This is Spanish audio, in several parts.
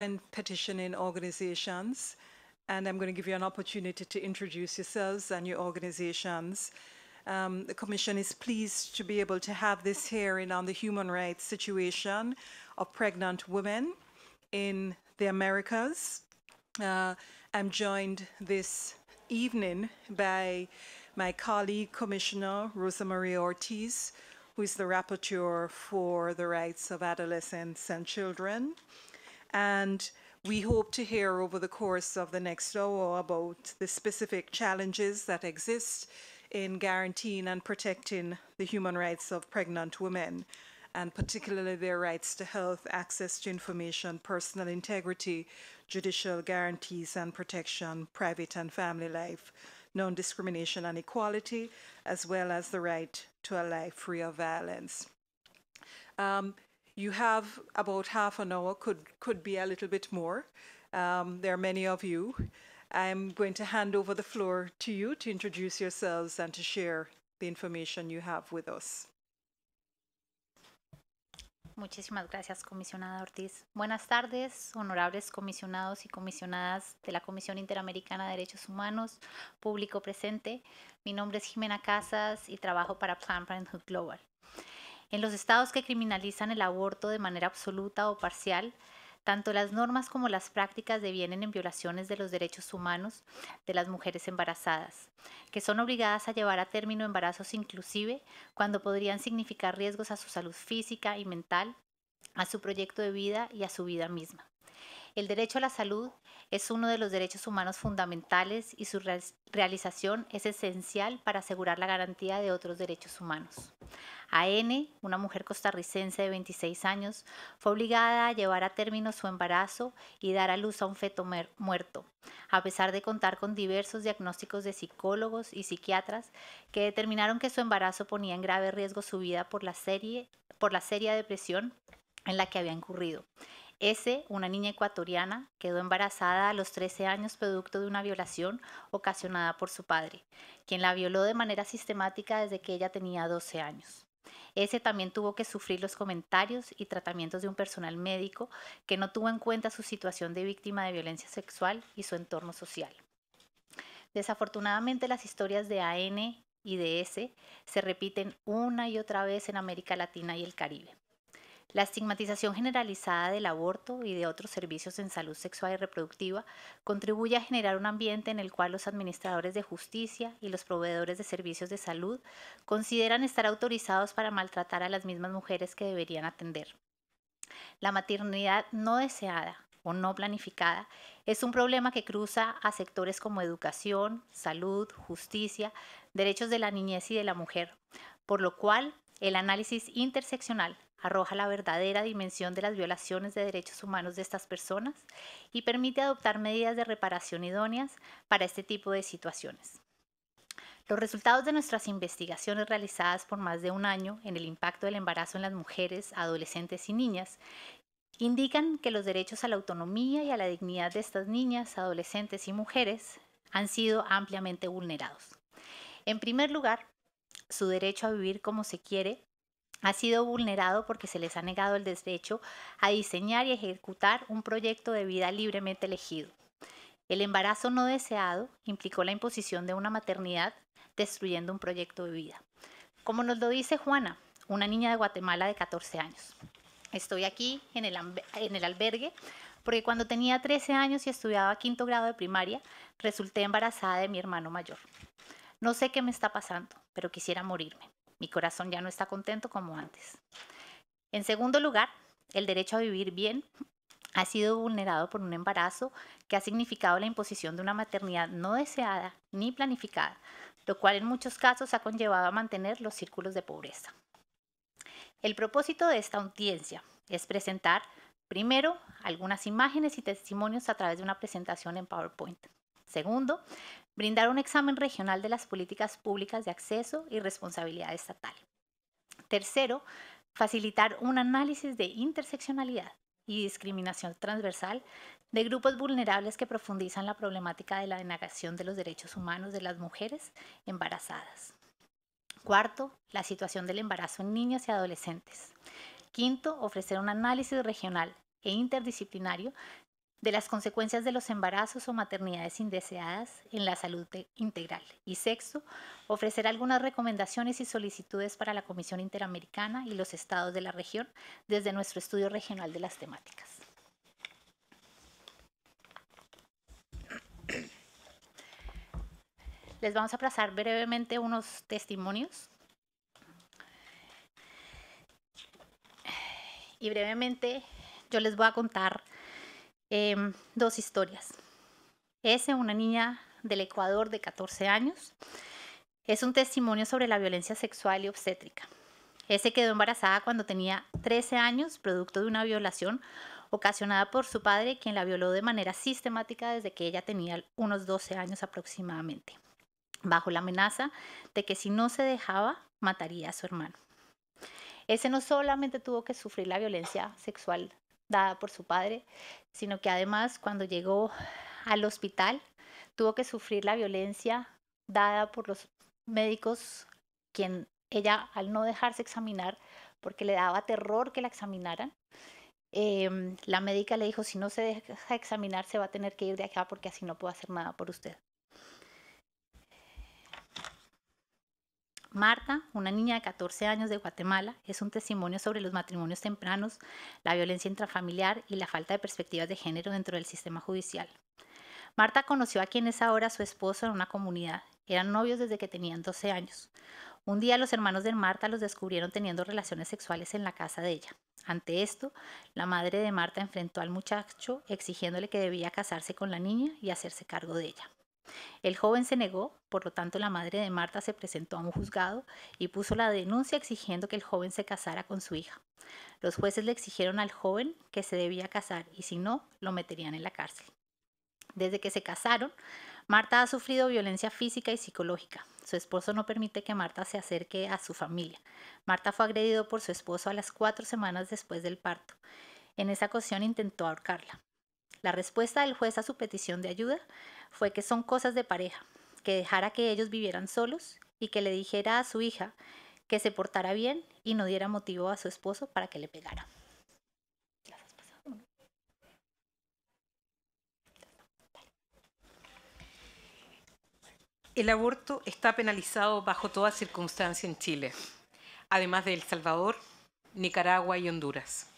and petitioning organizations. And I'm going to give you an opportunity to introduce yourselves and your organizations. Um, the Commission is pleased to be able to have this hearing on the human rights situation of pregnant women in the Americas. Uh, I'm joined this evening by my colleague, Commissioner Rosa Maria Ortiz, who is the rapporteur for the rights of adolescents and children and we hope to hear over the course of the next hour about the specific challenges that exist in guaranteeing and protecting the human rights of pregnant women, and particularly their rights to health, access to information, personal integrity, judicial guarantees and protection, private and family life, non discrimination and equality, as well as the right to a life free of violence. Um, you have about half an hour, could, could be a little bit more. Um, there are many of you. I'm going to hand over the floor to you to introduce yourselves and to share the information you have with us. Muchísimas gracias, comisionada Ortiz. Buenas tardes, honorables comisionados y comisionadas de la Comisión Interamericana de Derechos Humanos, público presente. Mi nombre es Jimena Casas y trabajo para Planned Parenthood Global. En los estados que criminalizan el aborto de manera absoluta o parcial, tanto las normas como las prácticas devienen en violaciones de los derechos humanos de las mujeres embarazadas, que son obligadas a llevar a término embarazos inclusive cuando podrían significar riesgos a su salud física y mental, a su proyecto de vida y a su vida misma. El derecho a la salud es uno de los derechos humanos fundamentales y su realización es esencial para asegurar la garantía de otros derechos humanos. N., una mujer costarricense de 26 años, fue obligada a llevar a término su embarazo y dar a luz a un feto muerto, a pesar de contar con diversos diagnósticos de psicólogos y psiquiatras que determinaron que su embarazo ponía en grave riesgo su vida por la, serie, por la seria depresión en la que había incurrido. S, una niña ecuatoriana, quedó embarazada a los 13 años producto de una violación ocasionada por su padre, quien la violó de manera sistemática desde que ella tenía 12 años. Ese también tuvo que sufrir los comentarios y tratamientos de un personal médico que no tuvo en cuenta su situación de víctima de violencia sexual y su entorno social. Desafortunadamente las historias de AN y de S se repiten una y otra vez en América Latina y el Caribe. La estigmatización generalizada del aborto y de otros servicios en salud sexual y reproductiva contribuye a generar un ambiente en el cual los administradores de justicia y los proveedores de servicios de salud consideran estar autorizados para maltratar a las mismas mujeres que deberían atender. La maternidad no deseada o no planificada es un problema que cruza a sectores como educación, salud, justicia, derechos de la niñez y de la mujer, por lo cual el análisis interseccional arroja la verdadera dimensión de las violaciones de derechos humanos de estas personas y permite adoptar medidas de reparación idóneas para este tipo de situaciones. Los resultados de nuestras investigaciones realizadas por más de un año en el impacto del embarazo en las mujeres, adolescentes y niñas indican que los derechos a la autonomía y a la dignidad de estas niñas, adolescentes y mujeres han sido ampliamente vulnerados. En primer lugar, su derecho a vivir como se quiere ha sido vulnerado porque se les ha negado el derecho a diseñar y ejecutar un proyecto de vida libremente elegido. El embarazo no deseado implicó la imposición de una maternidad destruyendo un proyecto de vida. Como nos lo dice Juana, una niña de Guatemala de 14 años. Estoy aquí en el, albergue porque cuando tenía 13 años y estudiaba quinto grado de primaria, resulté embarazada de mi hermano mayor. No sé qué me está pasando, pero quisiera morirme. Mi corazón ya no está contento como antes. En segundo lugar, el derecho a vivir bien ha sido vulnerado por un embarazo que ha significado la imposición de una maternidad no deseada ni planificada, lo cual en muchos casos ha conllevado a mantener los círculos de pobreza. El propósito de esta audiencia es presentar Primero, algunas imágenes y testimonios a través de una presentación en PowerPoint. Segundo, brindar un examen regional de las políticas públicas de acceso y responsabilidad estatal. Tercero, facilitar un análisis de interseccionalidad y discriminación transversal de grupos vulnerables que profundizan la problemática de la denegación de los derechos humanos de las mujeres embarazadas. Cuarto, la situación del embarazo en niños y adolescentes. Quinto, ofrecer un análisis regional e interdisciplinario de las consecuencias de los embarazos o maternidades indeseadas en la salud integral. Y sexto, ofrecer algunas recomendaciones y solicitudes para la Comisión Interamericana y los estados de la región desde nuestro estudio regional de las temáticas. Les vamos a pasar brevemente unos testimonios. Y brevemente yo les voy a contar Em, dos historias. Es una niña del Ecuador de 14 años. Es un testimonio sobre la violencia sexual y obstétrica. Ese quedó embarazada cuando tenía 13 años, producto de una violación ocasionada por su padre, quien la violó de manera sistemática desde que ella tenía unos 12 años aproximadamente, bajo la amenaza de que si no se dejaba, mataría a su hermano. Ese no solamente tuvo que sufrir la violencia sexual dada por su padre, sino que además cuando llegó al hospital tuvo que sufrir la violencia dada por los médicos, quien ella al no dejarse examinar, porque le daba terror que la examinaran, em, la médica le dijo, si no se deja examinar, se va a tener que ir de acá porque así no puedo hacer nada por usted. Marta, una niña de 14 años de Guatemala, es un testimonio sobre los matrimonios tempranos, la violencia intrafamiliar y la falta de perspectivas de género dentro del sistema judicial. Marta conoció a quien es ahora su esposo en una comunidad. Eran novios desde que tenían 12 años. Un día los hermanos de Marta los descubrieron teniendo relaciones sexuales en la casa de ella. Ante esto, la madre de Marta enfrentó al muchacho exigiéndole que debía casarse con la niña y hacerse cargo de ella. El joven se negó, por lo tanto la madre de Marta se presentó a un juzgado y puso la denuncia exigiendo que el joven se casara con su hija. Los jueces le exigieron al joven que se debía casar y si no, lo meterían en la cárcel. Desde que se casaron, Marta ha sufrido violencia física y psicológica. Su esposo no permite que Marta se acerque a su familia. Marta fue agredido por su esposo a las cuatro semanas después del parto. En esa ocasión intentó ahorcarla. La respuesta del juez a su petición de ayuda fue que son cosas de pareja, que dejara que ellos vivieran solos y que le dijera a su hija que se portara bien y no diera motivo a su esposo para que le pegara. El aborto está penalizado bajo toda circunstancia en Chile, además de El Salvador, Nicaragua y Honduras.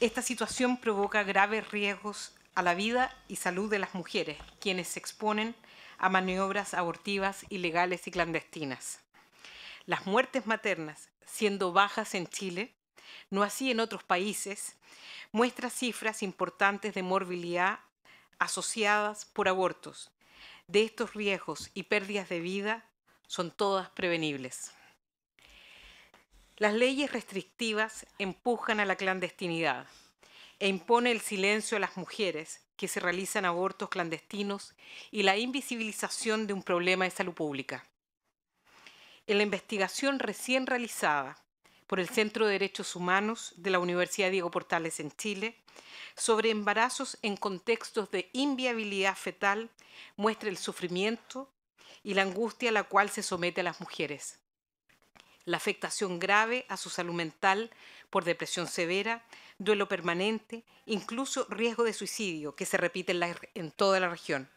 Esta situación provoca graves riesgos a la vida y salud de las mujeres, quienes se exponen a maniobras abortivas ilegales y clandestinas. Las muertes maternas, siendo bajas en Chile, no así en otros países, muestra cifras importantes de morbilidad asociadas por abortos. De estos riesgos y pérdidas de vida son todas prevenibles. Las leyes restrictivas empujan a la clandestinidad, e impone el silencio a las mujeres que se realizan abortos clandestinos y la invisibilización de un problema de salud pública. En la investigación recién realizada por el Centro de Derechos Humanos de la Universidad Diego Portales en Chile sobre embarazos en contextos de inviabilidad fetal, muestra el sufrimiento y la angustia a la cual se somete a las mujeres la afectación grave a su salud mental por depresión severa, duelo permanente, incluso riesgo de suicidio, que se repite en, toda la región.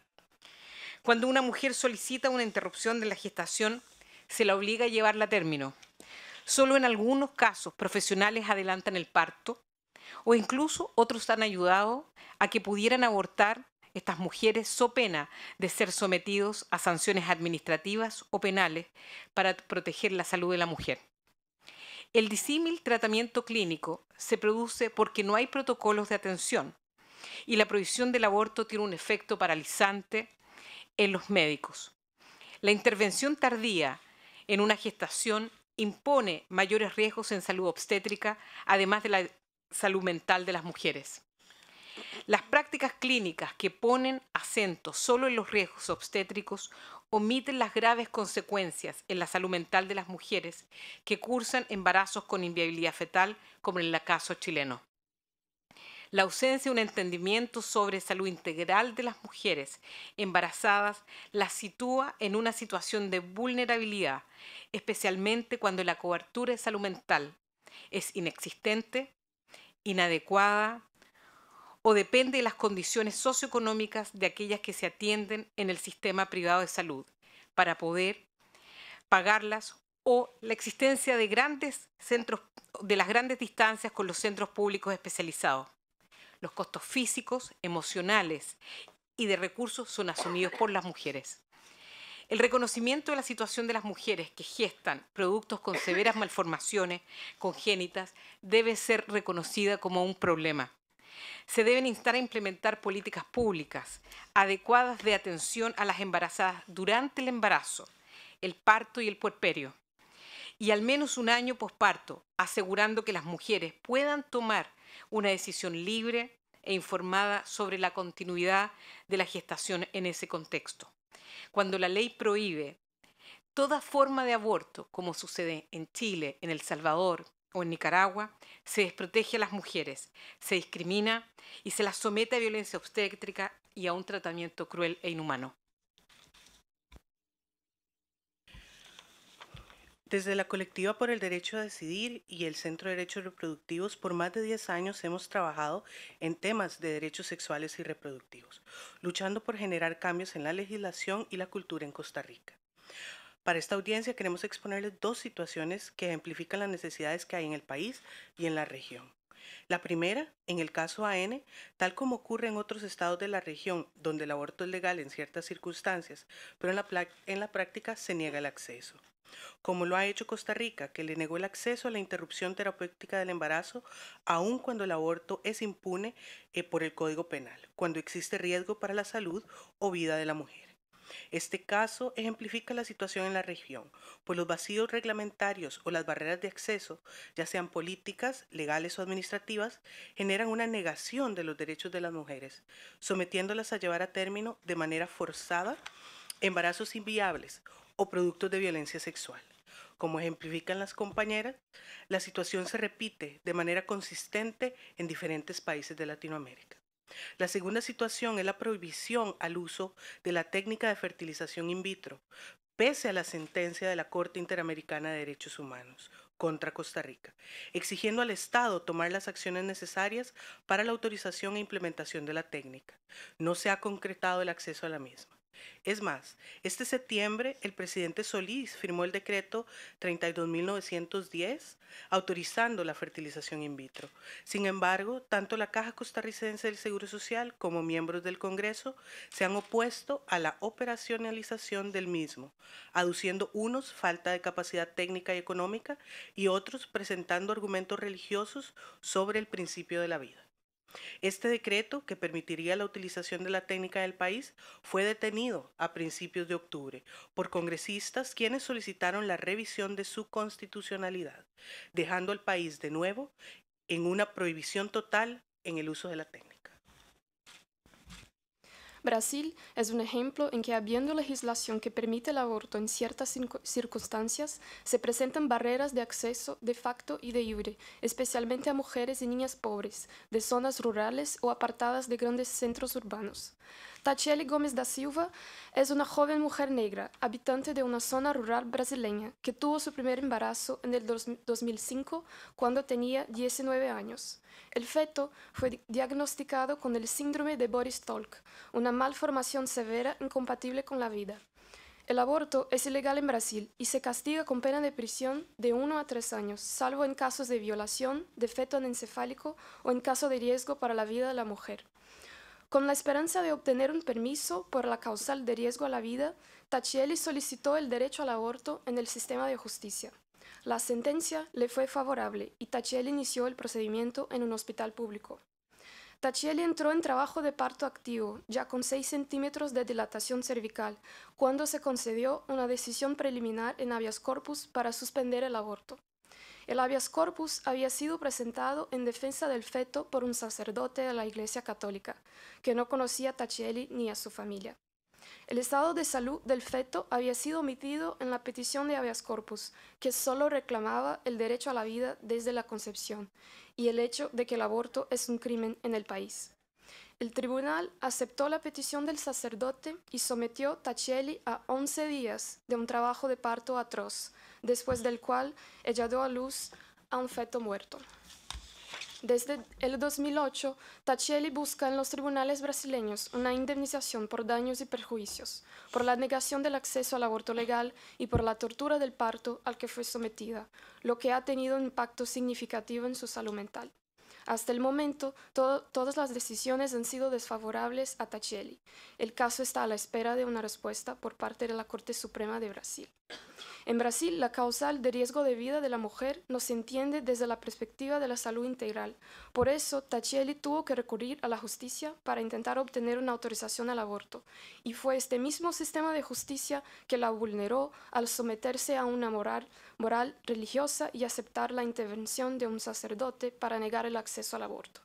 Cuando una mujer solicita una interrupción de la gestación, se la obliga a llevarla a término. Solo en algunos casos profesionales adelantan el parto o incluso otros han ayudado a que pudieran abortar estas mujeres so pena de ser sometidos a sanciones administrativas o penales para proteger la salud de la mujer. El disímil tratamiento clínico se produce porque no hay protocolos de atención y la prohibición del aborto tiene un efecto paralizante en los médicos. La intervención tardía en una gestación impone mayores riesgos en salud obstétrica, además de la salud mental de las mujeres. Las prácticas clínicas que ponen acento solo en los riesgos obstétricos omiten las graves consecuencias en la salud mental de las mujeres que cursan embarazos con inviabilidad fetal, como en el caso chileno. La ausencia de un entendimiento sobre salud integral de las mujeres embarazadas las sitúa en una situación de vulnerabilidad, especialmente cuando la cobertura de salud mental es inexistente, inadecuada o depende de las condiciones socioeconómicas de aquellas que se atienden en el sistema privado de salud para poder pagarlas o la existencia de grandes centros de las grandes distancias con los centros públicos especializados. Los costos físicos, emocionales y de recursos son asumidos por las mujeres. El reconocimiento de la situación de las mujeres que gestan productos con severas malformaciones congénitas debe ser reconocida como un problema se deben instar a implementar políticas públicas adecuadas de atención a las embarazadas durante el embarazo, el parto y el puerperio, y al menos un año posparto, asegurando que las mujeres puedan tomar una decisión libre e informada sobre la continuidad de la gestación en ese contexto. Cuando la ley prohíbe toda forma de aborto, como sucede en Chile, en El Salvador, o en Nicaragua, se desprotege a las mujeres, se discrimina y se las somete a violencia obstétrica y a un tratamiento cruel e inhumano. Desde la colectiva por el derecho a decidir y el Centro de Derechos Reproductivos, por más de 10 años hemos trabajado en temas de derechos sexuales y reproductivos, luchando por generar cambios en la legislación y la cultura en Costa Rica. Para esta audiencia queremos exponerles dos situaciones que ejemplifican las necesidades que hay en el país y en la región. La primera, en el caso AN, tal como ocurre en otros estados de la región donde el aborto es legal en ciertas circunstancias, pero en la, práctica se niega el acceso como lo ha hecho Costa Rica, que le negó el acceso a la interrupción terapéutica del embarazo, aun cuando el aborto es impune eh, por el Código Penal, cuando existe riesgo para la salud o vida de la mujer. Este caso ejemplifica la situación en la región, pues los vacíos reglamentarios o las barreras de acceso, ya sean políticas, legales o administrativas, generan una negación de los derechos de las mujeres, sometiéndolas a llevar a término de manera forzada embarazos inviables o productos de violencia sexual. Como ejemplifican las compañeras, la situación se repite de manera consistente en diferentes países de Latinoamérica. La segunda situación es la prohibición al uso de la técnica de fertilización in vitro, pese a la sentencia de la Corte Interamericana de Derechos Humanos contra Costa Rica, exigiendo al Estado tomar las acciones necesarias para la autorización e implementación de la técnica. No se ha concretado el acceso a la misma. Es más, este septiembre el presidente Solís firmó el decreto 32.910 autorizando la fertilización in vitro. Sin embargo, tanto la Caja Costarricense del Seguro Social como miembros del Congreso se han opuesto a la operacionalización del mismo, aduciendo unos falta de capacidad técnica y económica y otros presentando argumentos religiosos sobre el principio de la vida. Este decreto, que permitiría la utilización de la técnica del país, fue detenido a principios de octubre por congresistas quienes solicitaron la revisión de su constitucionalidad, dejando al país de nuevo en una prohibición total en el uso de la técnica. Brasil es un ejemplo en que habiendo legislación que permite el aborto en ciertas circunstancias, se presentan barreras de acceso de facto y de libre, especialmente a mujeres y niñas pobres, de zonas rurales o apartadas de grandes centros urbanos. Tatiele Gomes da Silva es una joven mujer negra, habitante de una zona rural brasileña, que tuvo su primer embarazo en el 2005 cuando tenía 19 años. El feto fue diagnosticado con el síndrome de Boris-Tolk, una malformación severa incompatible con la vida. El aborto es ilegal en Brasil y se castiga con pena de prisión de 1 a 3 años, salvo en casos de violación, de feto anencefálico o en caso de riesgo para la vida de la mujer. Con la esperanza de obtener un permiso por la causal de riesgo a la vida, Tachieli solicitó el derecho al aborto en el sistema de justicia. La sentencia le fue favorable y Tachieli inició el procedimiento en un hospital público. Tachieli entró en trabajo de parto activo, ya con 6 centímetros de dilatación cervical, cuando se concedió una decisión preliminar en habeas corpus para suspender el aborto. El habeas corpus había sido presentado en defensa del feto por un sacerdote de la Iglesia Católica, que no conocía a ni a su familia. El estado de salud del feto había sido omitido en la petición de habeas corpus, que solo reclamaba el derecho a la vida desde la concepción y el hecho de que el aborto es un crimen en el país. El tribunal aceptó la petición del sacerdote y sometió a Tacelli a 11 días de un trabajo de parto atroz, después del cual ella dio a luz a un feto muerto. Desde el 2008, Tacheli busca en los tribunales brasileños una indemnización por daños y perjuicios, por la negación del acceso al aborto legal y por la tortura del parto al que fue sometida, lo que ha tenido un impacto significativo en su salud mental. Hasta el momento, todas las decisiones han sido desfavorables a Tacheli. El caso está a la espera de una respuesta por parte de la Corte Suprema de Brasil. En Brasil, la causal de riesgo de vida de la mujer no se entiende desde la perspectiva de la salud integral. Por eso, Tacheli tuvo que recurrir a la justicia para intentar obtener una autorización al aborto. Y fue este mismo sistema de justicia que la vulneró al someterse a una moral, moral religiosa y aceptar la intervención de un sacerdote para negar el acceso al aborto.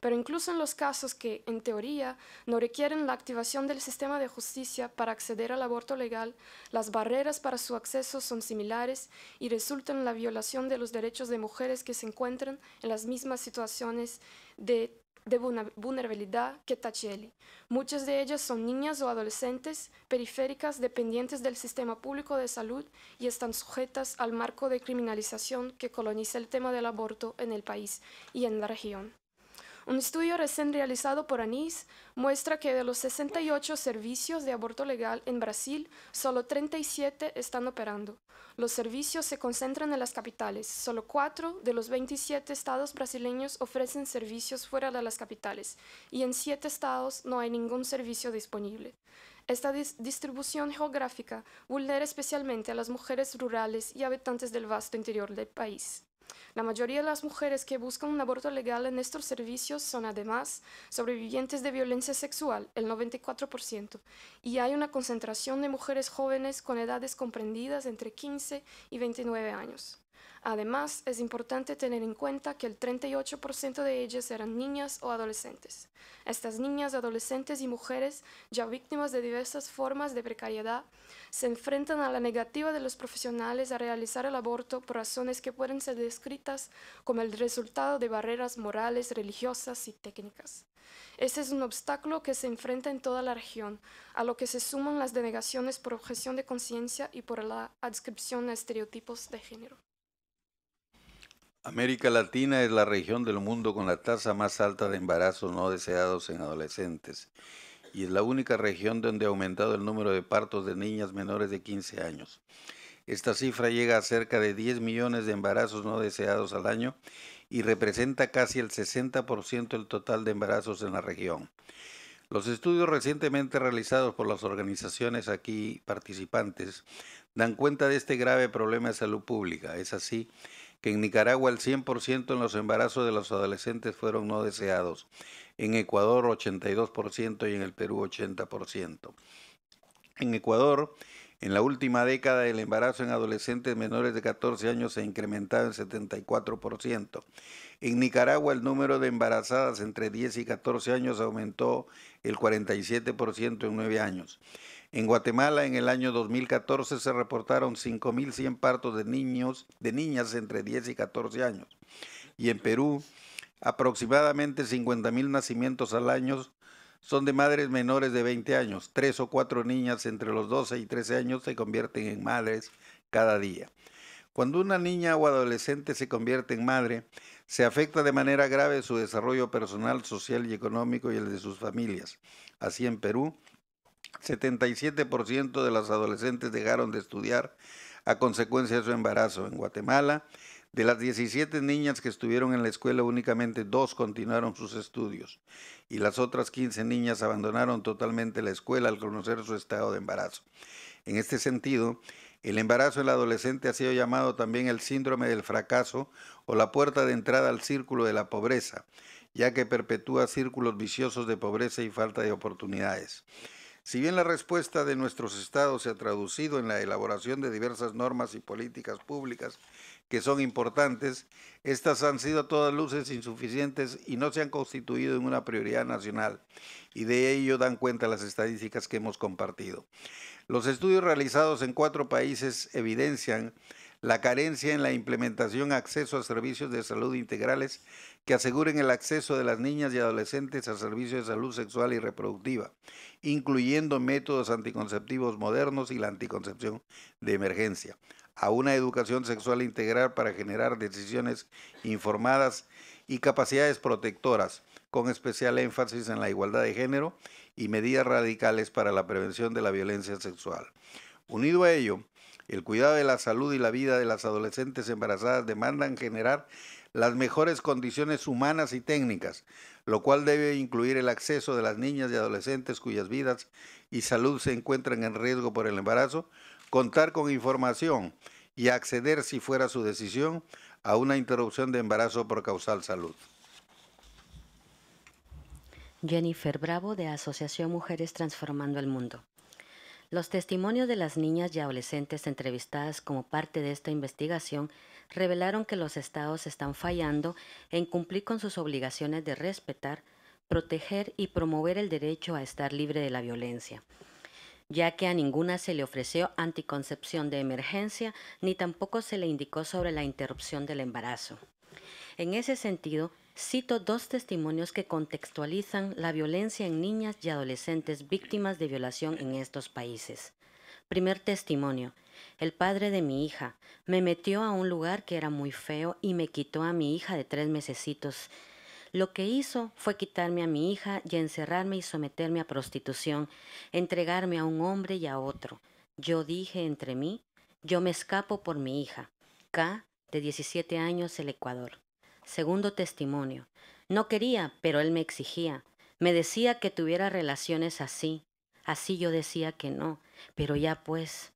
Pero incluso en los casos que, en teoría, no requieren la activación del sistema de justicia para acceder al aborto legal, las barreras para su acceso son similares y resultan en la violación de los derechos de mujeres que se encuentran en las mismas situaciones de de vulnerabilidad que Tacheli. Muchas de ellas son niñas o adolescentes periféricas dependientes del sistema público de salud y están sujetas al marco de criminalización que coloniza el tema del aborto en el país y en la región. Un estudio recién realizado por ANIS muestra que de los 68 servicios de aborto legal en Brasil, solo 37 están operando. Los servicios se concentran en las capitales. Solo 4 de los 27 estados brasileños ofrecen servicios fuera de las capitales y en 7 estados no hay ningún servicio disponible. Esta distribución geográfica vulnera especialmente a las mujeres rurales y habitantes del vasto interior del país. La mayoría de las mujeres que buscan un aborto legal en estos servicios son además sobrevivientes de violencia sexual, el 94%, y hay una concentración de mujeres jóvenes con edades comprendidas entre 15 y 29 años. Además, es importante tener en cuenta que el 38% de ellas eran niñas o adolescentes. Estas niñas, adolescentes y mujeres, ya víctimas de diversas formas de precariedad, se enfrentan a la negativa de los profesionales a realizar el aborto por razones que pueden ser descritas como el resultado de barreras morales, religiosas y técnicas. Ese es un obstáculo que se enfrenta en toda la región, a lo que se suman las denegaciones por objeción de conciencia y por la adscripción a estereotipos de género. América Latina es la región del mundo con la tasa más alta de embarazos no deseados en adolescentes y es la única región donde ha aumentado el número de partos de niñas menores de 15 años. Esta cifra llega a cerca de 10 millones de embarazos no deseados al año y representa casi el 60% del total de embarazos en la región. Los estudios recientemente realizados por las organizaciones aquí participantes dan cuenta de este grave problema de salud pública. Es así que en Nicaragua el 100% en los embarazos de los adolescentes fueron no deseados, en Ecuador 82% y en el Perú 80%. En Ecuador, en la última década el embarazo en adolescentes menores de 14 años se ha incrementado en 74%. En Nicaragua el número de embarazadas entre 10 y 14 años aumentó el 47% en 9 años. En Guatemala en el año 2014 se reportaron 5.100 partos de niños, de niñas entre 10 y 14 años. Y en Perú, aproximadamente 50.000 nacimientos al año son de madres menores de 20 años. Tres o cuatro niñas entre los 12 y 13 años se convierten en madres cada día. Cuando una niña o adolescente se convierte en madre, se afecta de manera grave su desarrollo personal, social y económico y el de sus familias. Así en Perú, 77% de las adolescentes dejaron de estudiar a consecuencia de su embarazo. En Guatemala, de las 17 niñas que estuvieron en la escuela, únicamente dos continuaron sus estudios y las otras 15 niñas abandonaron totalmente la escuela al conocer su estado de embarazo. En este sentido, el embarazo del adolescente ha sido llamado también el síndrome del fracaso o la puerta de entrada al círculo de la pobreza, ya que perpetúa círculos viciosos de pobreza y falta de oportunidades. Si bien la respuesta de nuestros estados se ha traducido en la elaboración de diversas normas y políticas públicas que son importantes, estas han sido a todas luces insuficientes y no se han constituido en una prioridad nacional, y de ello dan cuenta las estadísticas que hemos compartido. Los estudios realizados en cuatro países evidencian la carencia en la implementación acceso a servicios de salud integrales que aseguren el acceso de las niñas y adolescentes al servicio de salud sexual y reproductiva, incluyendo métodos anticonceptivos modernos y la anticoncepción de emergencia, a una educación sexual integral para generar decisiones informadas y capacidades protectoras, con especial énfasis en la igualdad de género y medidas radicales para la prevención de la violencia sexual. Unido a ello, el cuidado de la salud y la vida de las adolescentes embarazadas demandan generar las mejores condiciones humanas y técnicas, lo cual debe incluir el acceso de las niñas y adolescentes cuyas vidas y salud se encuentran en riesgo por el embarazo, contar con información y acceder, si fuera su decisión, a una interrupción de embarazo por causal salud. Jennifer Bravo de Asociación Mujeres Transformando el Mundo. Los testimonios de las niñas y adolescentes entrevistadas como parte de esta investigación revelaron que los estados están fallando en cumplir con sus obligaciones de respetar, proteger y promover el derecho a estar libre de la violencia, ya que a ninguna se le ofreció anticoncepción de emergencia ni tampoco se le indicó sobre la interrupción del embarazo. En ese sentido, cito dos testimonios que contextualizan la violencia en niñas y adolescentes víctimas de violación en estos países. Primer testimonio. El padre de mi hija me metió a un lugar que era muy feo y me quitó a mi hija de tres mesecitos. Lo que hizo fue quitarme a mi hija y encerrarme y someterme a prostitución, entregarme a un hombre y a otro. Yo dije entre mí, yo me escapo por mi hija. K, de 17 años, el Ecuador. Segundo testimonio. No quería, pero él me exigía. Me decía que tuviera relaciones así. Así yo decía que no. Pero ya pues,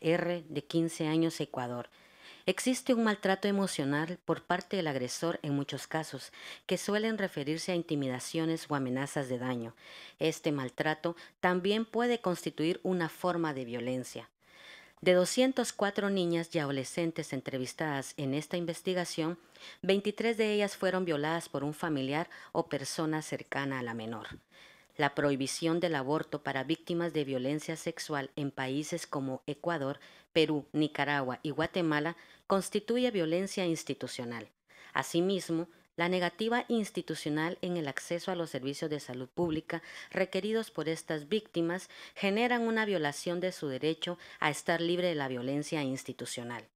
R, de 15 años, Ecuador. Existe un maltrato emocional por parte del agresor en muchos casos, que suelen referirse a intimidaciones o amenazas de daño. Este maltrato también puede constituir una forma de violencia. De 204 niñas y adolescentes entrevistadas en esta investigación, 23 de ellas fueron violadas por un familiar o persona cercana a la menor. La prohibición del aborto para víctimas de violencia sexual en países como Ecuador, Perú, Nicaragua y Guatemala constituye violencia institucional. Asimismo, la negativa institucional en el acceso a los servicios de salud pública requeridos por estas víctimas generan una violación de su derecho a estar libre de la violencia institucional.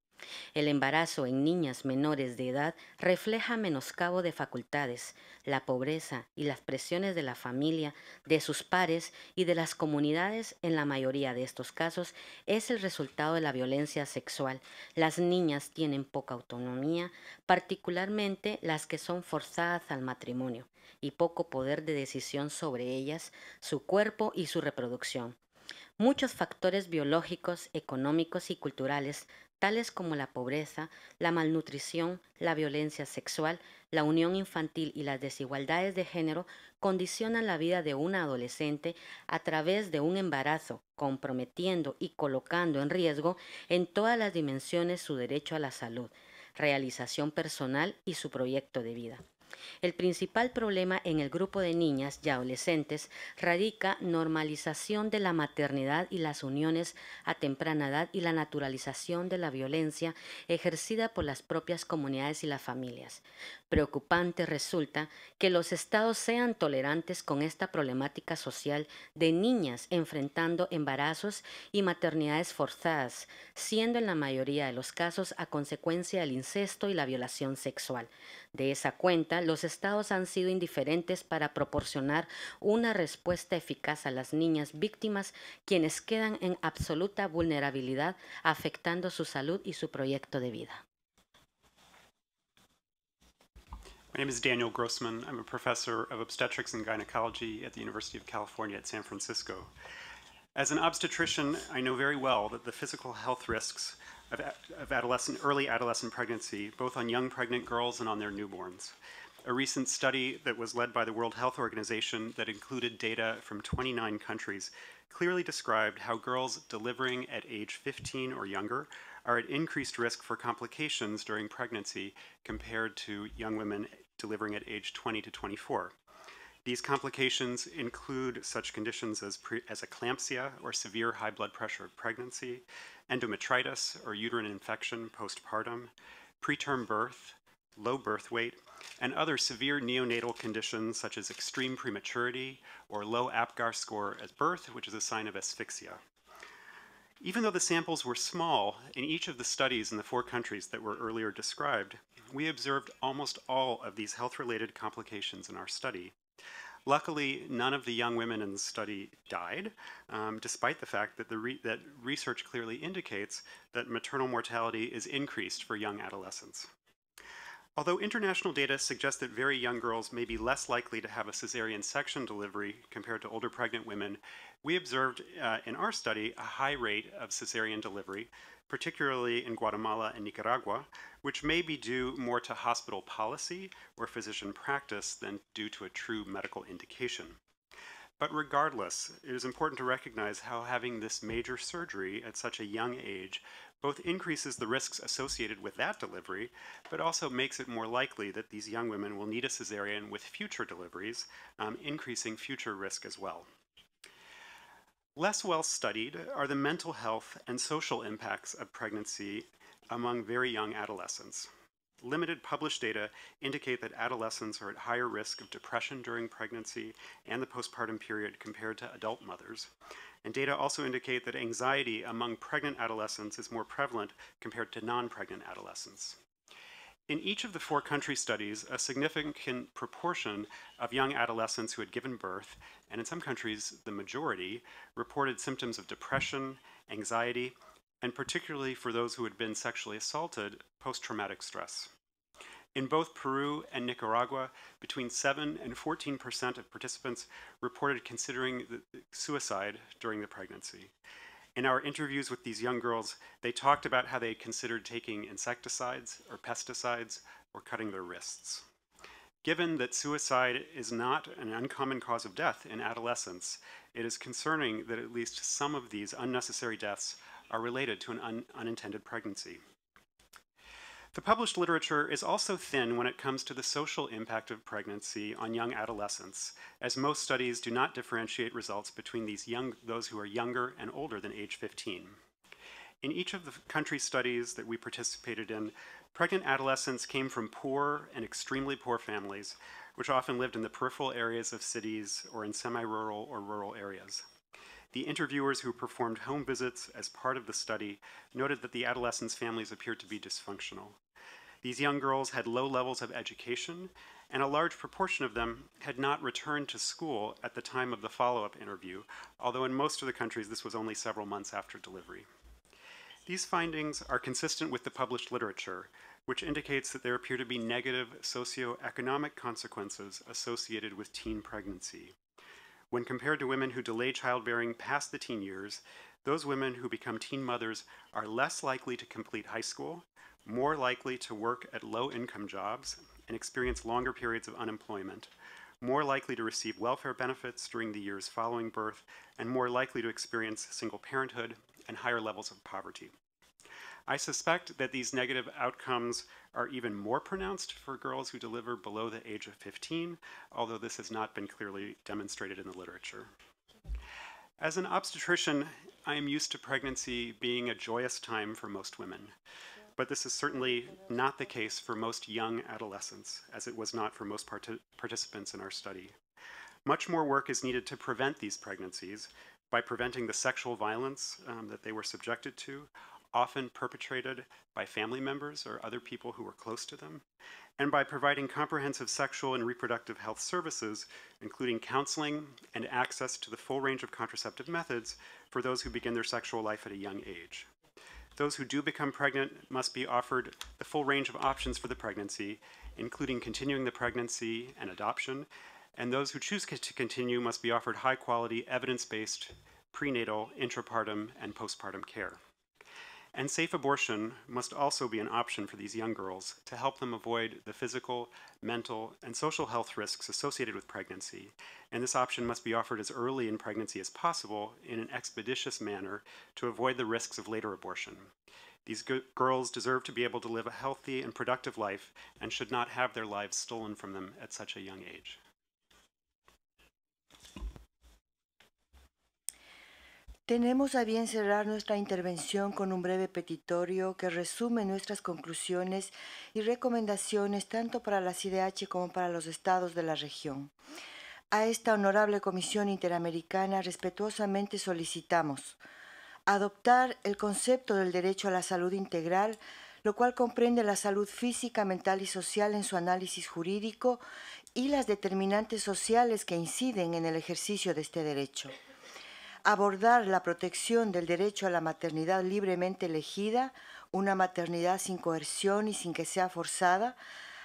El embarazo en niñas menores de edad refleja menoscabo de facultades, la pobreza y las presiones de la familia, de sus pares y de las comunidades en la mayoría de estos casos es el resultado de la violencia sexual. Las niñas tienen poca autonomía, particularmente las que son forzadas al matrimonio, y poco poder de decisión sobre ellas, su cuerpo y su reproducción. Muchos factores biológicos, económicos y culturales, tales como la pobreza, la malnutrición, la violencia sexual, la unión infantil y las desigualdades de género, condicionan la vida de una adolescente a través de un embarazo, comprometiendo y colocando en riesgo en todas las dimensiones su derecho a la salud, realización personal y su proyecto de vida. El principal problema en el grupo de niñas y adolescentes radica normalización de la maternidad y las uniones a temprana edad y la naturalización de la violencia ejercida por las propias comunidades y las familias. Preocupante resulta que los estados sean tolerantes con esta problemática social de niñas enfrentando embarazos y maternidades forzadas, siendo en la mayoría de los casos a consecuencia del incesto y la violación sexual. De esa cuenta, los estados han sido indiferentes para proporcionar una respuesta eficaz a las niñas víctimas, quienes quedan en absoluta vulnerabilidad, afectando su salud y su proyecto de vida. My name is Daniel Grossman. I'm a professor of obstetrics and gynecology at the University of California at San Francisco. As an obstetrician, I know very well that the physical health risks of, of adolescent, early adolescent pregnancy, both on young pregnant girls and on their newborns. A recent study that was led by the World Health Organization that included data from 29 countries clearly described how girls delivering at age 15 or younger are at increased risk for complications during pregnancy compared to young women delivering at age 20 to 24. These complications include such conditions as, as eclampsia or severe high blood pressure of pregnancy, endometritis or uterine infection postpartum, preterm birth, low birth weight, and other severe neonatal conditions such as extreme prematurity or low APGAR score at birth, which is a sign of asphyxia. Even though the samples were small, in each of the studies in the four countries that were earlier described, we observed almost all of these health-related complications in our study. Luckily, none of the young women in the study died, um, despite the fact that, the re that research clearly indicates that maternal mortality is increased for young adolescents. Although international data suggest that very young girls may be less likely to have a cesarean section delivery compared to older pregnant women, we observed uh, in our study a high rate of cesarean delivery, particularly in Guatemala and Nicaragua, which may be due more to hospital policy or physician practice than due to a true medical indication. But regardless, it is important to recognize how having this major surgery at such a young age both increases the risks associated with that delivery, but also makes it more likely that these young women will need a cesarean with future deliveries, um, increasing future risk as well. Less well studied are the mental health and social impacts of pregnancy among very young adolescents. Limited published data indicate that adolescents are at higher risk of depression during pregnancy and the postpartum period compared to adult mothers. And data also indicate that anxiety among pregnant adolescents is more prevalent compared to non pregnant adolescents. In each of the four country studies, a significant proportion of young adolescents who had given birth, and in some countries the majority, reported symptoms of depression, anxiety, and particularly for those who had been sexually assaulted, post traumatic stress. In both Peru and Nicaragua, between 7 and 14 percent of participants reported considering suicide during the pregnancy. In our interviews with these young girls, they talked about how they considered taking insecticides or pesticides or cutting their wrists. Given that suicide is not an uncommon cause of death in adolescence, it is concerning that at least some of these unnecessary deaths are related to an un unintended pregnancy. The published literature is also thin when it comes to the social impact of pregnancy on young adolescents, as most studies do not differentiate results between these young, those who are younger and older than age 15. In each of the country studies that we participated in, pregnant adolescents came from poor and extremely poor families, which often lived in the peripheral areas of cities or in semi-rural or rural areas. The interviewers who performed home visits as part of the study noted that the adolescents' families appeared to be dysfunctional. These young girls had low levels of education, and a large proportion of them had not returned to school at the time of the follow up interview, although in most of the countries this was only several months after delivery. These findings are consistent with the published literature, which indicates that there appear to be negative socioeconomic consequences associated with teen pregnancy. When compared to women who delay childbearing past the teen years, those women who become teen mothers are less likely to complete high school, more likely to work at low income jobs, and experience longer periods of unemployment, more likely to receive welfare benefits during the years following birth, and more likely to experience single parenthood and higher levels of poverty. I suspect that these negative outcomes are even more pronounced for girls who deliver below the age of 15, although this has not been clearly demonstrated in the literature. As an obstetrician, I am used to pregnancy being a joyous time for most women. But this is certainly not the case for most young adolescents, as it was not for most part participants in our study. Much more work is needed to prevent these pregnancies by preventing the sexual violence um, that they were subjected to, often perpetrated by family members or other people who were close to them, and by providing comprehensive sexual and reproductive health services, including counseling and access to the full range of contraceptive methods for those who begin their sexual life at a young age. Those who do become pregnant must be offered the full range of options for the pregnancy, including continuing the pregnancy and adoption, and those who choose to continue must be offered high quality, evidence based prenatal, intrapartum, and postpartum care. And safe abortion must also be an option for these young girls to help them avoid the physical, mental, and social health risks associated with pregnancy. And this option must be offered as early in pregnancy as possible in an expeditious manner to avoid the risks of later abortion. These girls deserve to be able to live a healthy and productive life and should not have their lives stolen from them at such a young age. Tenemos a bien cerrar nuestra intervención con un breve petitorio que resume nuestras conclusiones y recomendaciones tanto para la CIDH como para los estados de la región. A esta honorable Comisión Interamericana respetuosamente solicitamos adoptar el concepto del derecho a la salud integral lo cual comprende la salud física, mental y social en su análisis jurídico y las determinantes sociales que inciden en el ejercicio de este derecho abordar la protección del derecho a la maternidad libremente elegida, una maternidad sin coerción y sin que sea forzada,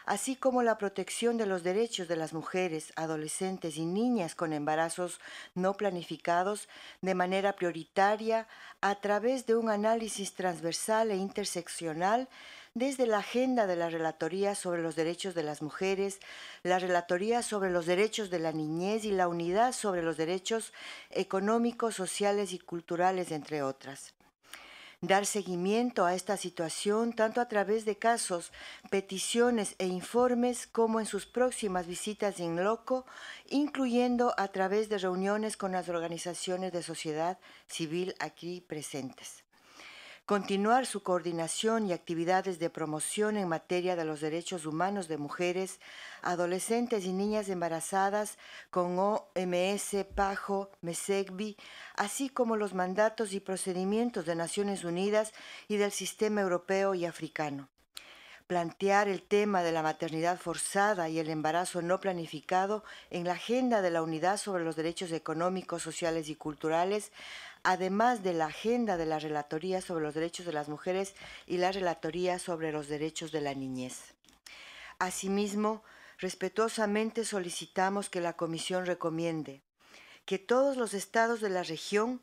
así como la protección de los derechos de las mujeres, adolescentes y niñas con embarazos no planificados de manera prioritaria a través de un análisis transversal e interseccional desde la agenda de la Relatoría sobre los Derechos de las Mujeres, la Relatoría sobre los Derechos de la Niñez y la Unidad sobre los Derechos Económicos, Sociales y Culturales, entre otras. Dar seguimiento a esta situación tanto a través de casos, peticiones e informes como en sus próximas visitas en loco, incluyendo a través de reuniones con las organizaciones de sociedad civil aquí presentes continuar su coordinación y actividades de promoción en materia de los derechos humanos de mujeres, adolescentes y niñas embarazadas con OMS, PAJO, MESEGBI, así como los mandatos y procedimientos de Naciones Unidas y del Sistema Europeo y Africano plantear el tema de la maternidad forzada y el embarazo no planificado en la agenda de la Unidad sobre los Derechos Económicos, Sociales y Culturales, además de la agenda de la Relatoría sobre los Derechos de las Mujeres y la Relatoría sobre los Derechos de la Niñez. Asimismo, respetuosamente solicitamos que la Comisión recomiende que todos los estados de la región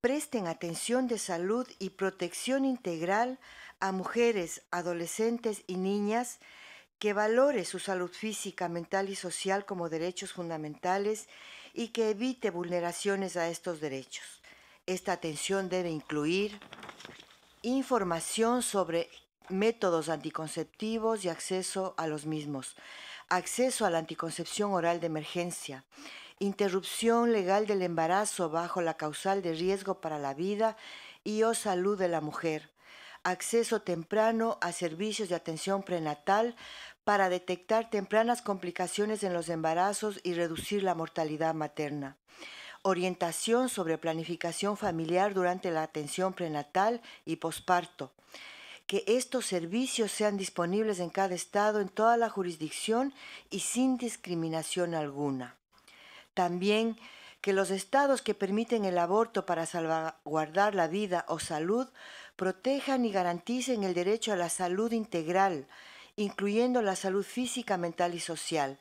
presten atención de salud y protección integral a mujeres, adolescentes y niñas que valore su salud física, mental y social como derechos fundamentales y que evite vulneraciones a estos derechos. Esta atención debe incluir información sobre métodos anticonceptivos y acceso a los mismos, acceso a la anticoncepción oral de emergencia, interrupción legal del embarazo bajo la causal de riesgo para la vida y o salud de la mujer, acceso temprano a servicios de atención prenatal para detectar tempranas complicaciones en los embarazos y reducir la mortalidad materna orientación sobre planificación familiar durante la atención prenatal y posparto. Que estos servicios sean disponibles en cada estado, en toda la jurisdicción y sin discriminación alguna. También que los estados que permiten el aborto para salvaguardar la vida o salud protejan y garanticen el derecho a la salud integral, incluyendo la salud física, mental y social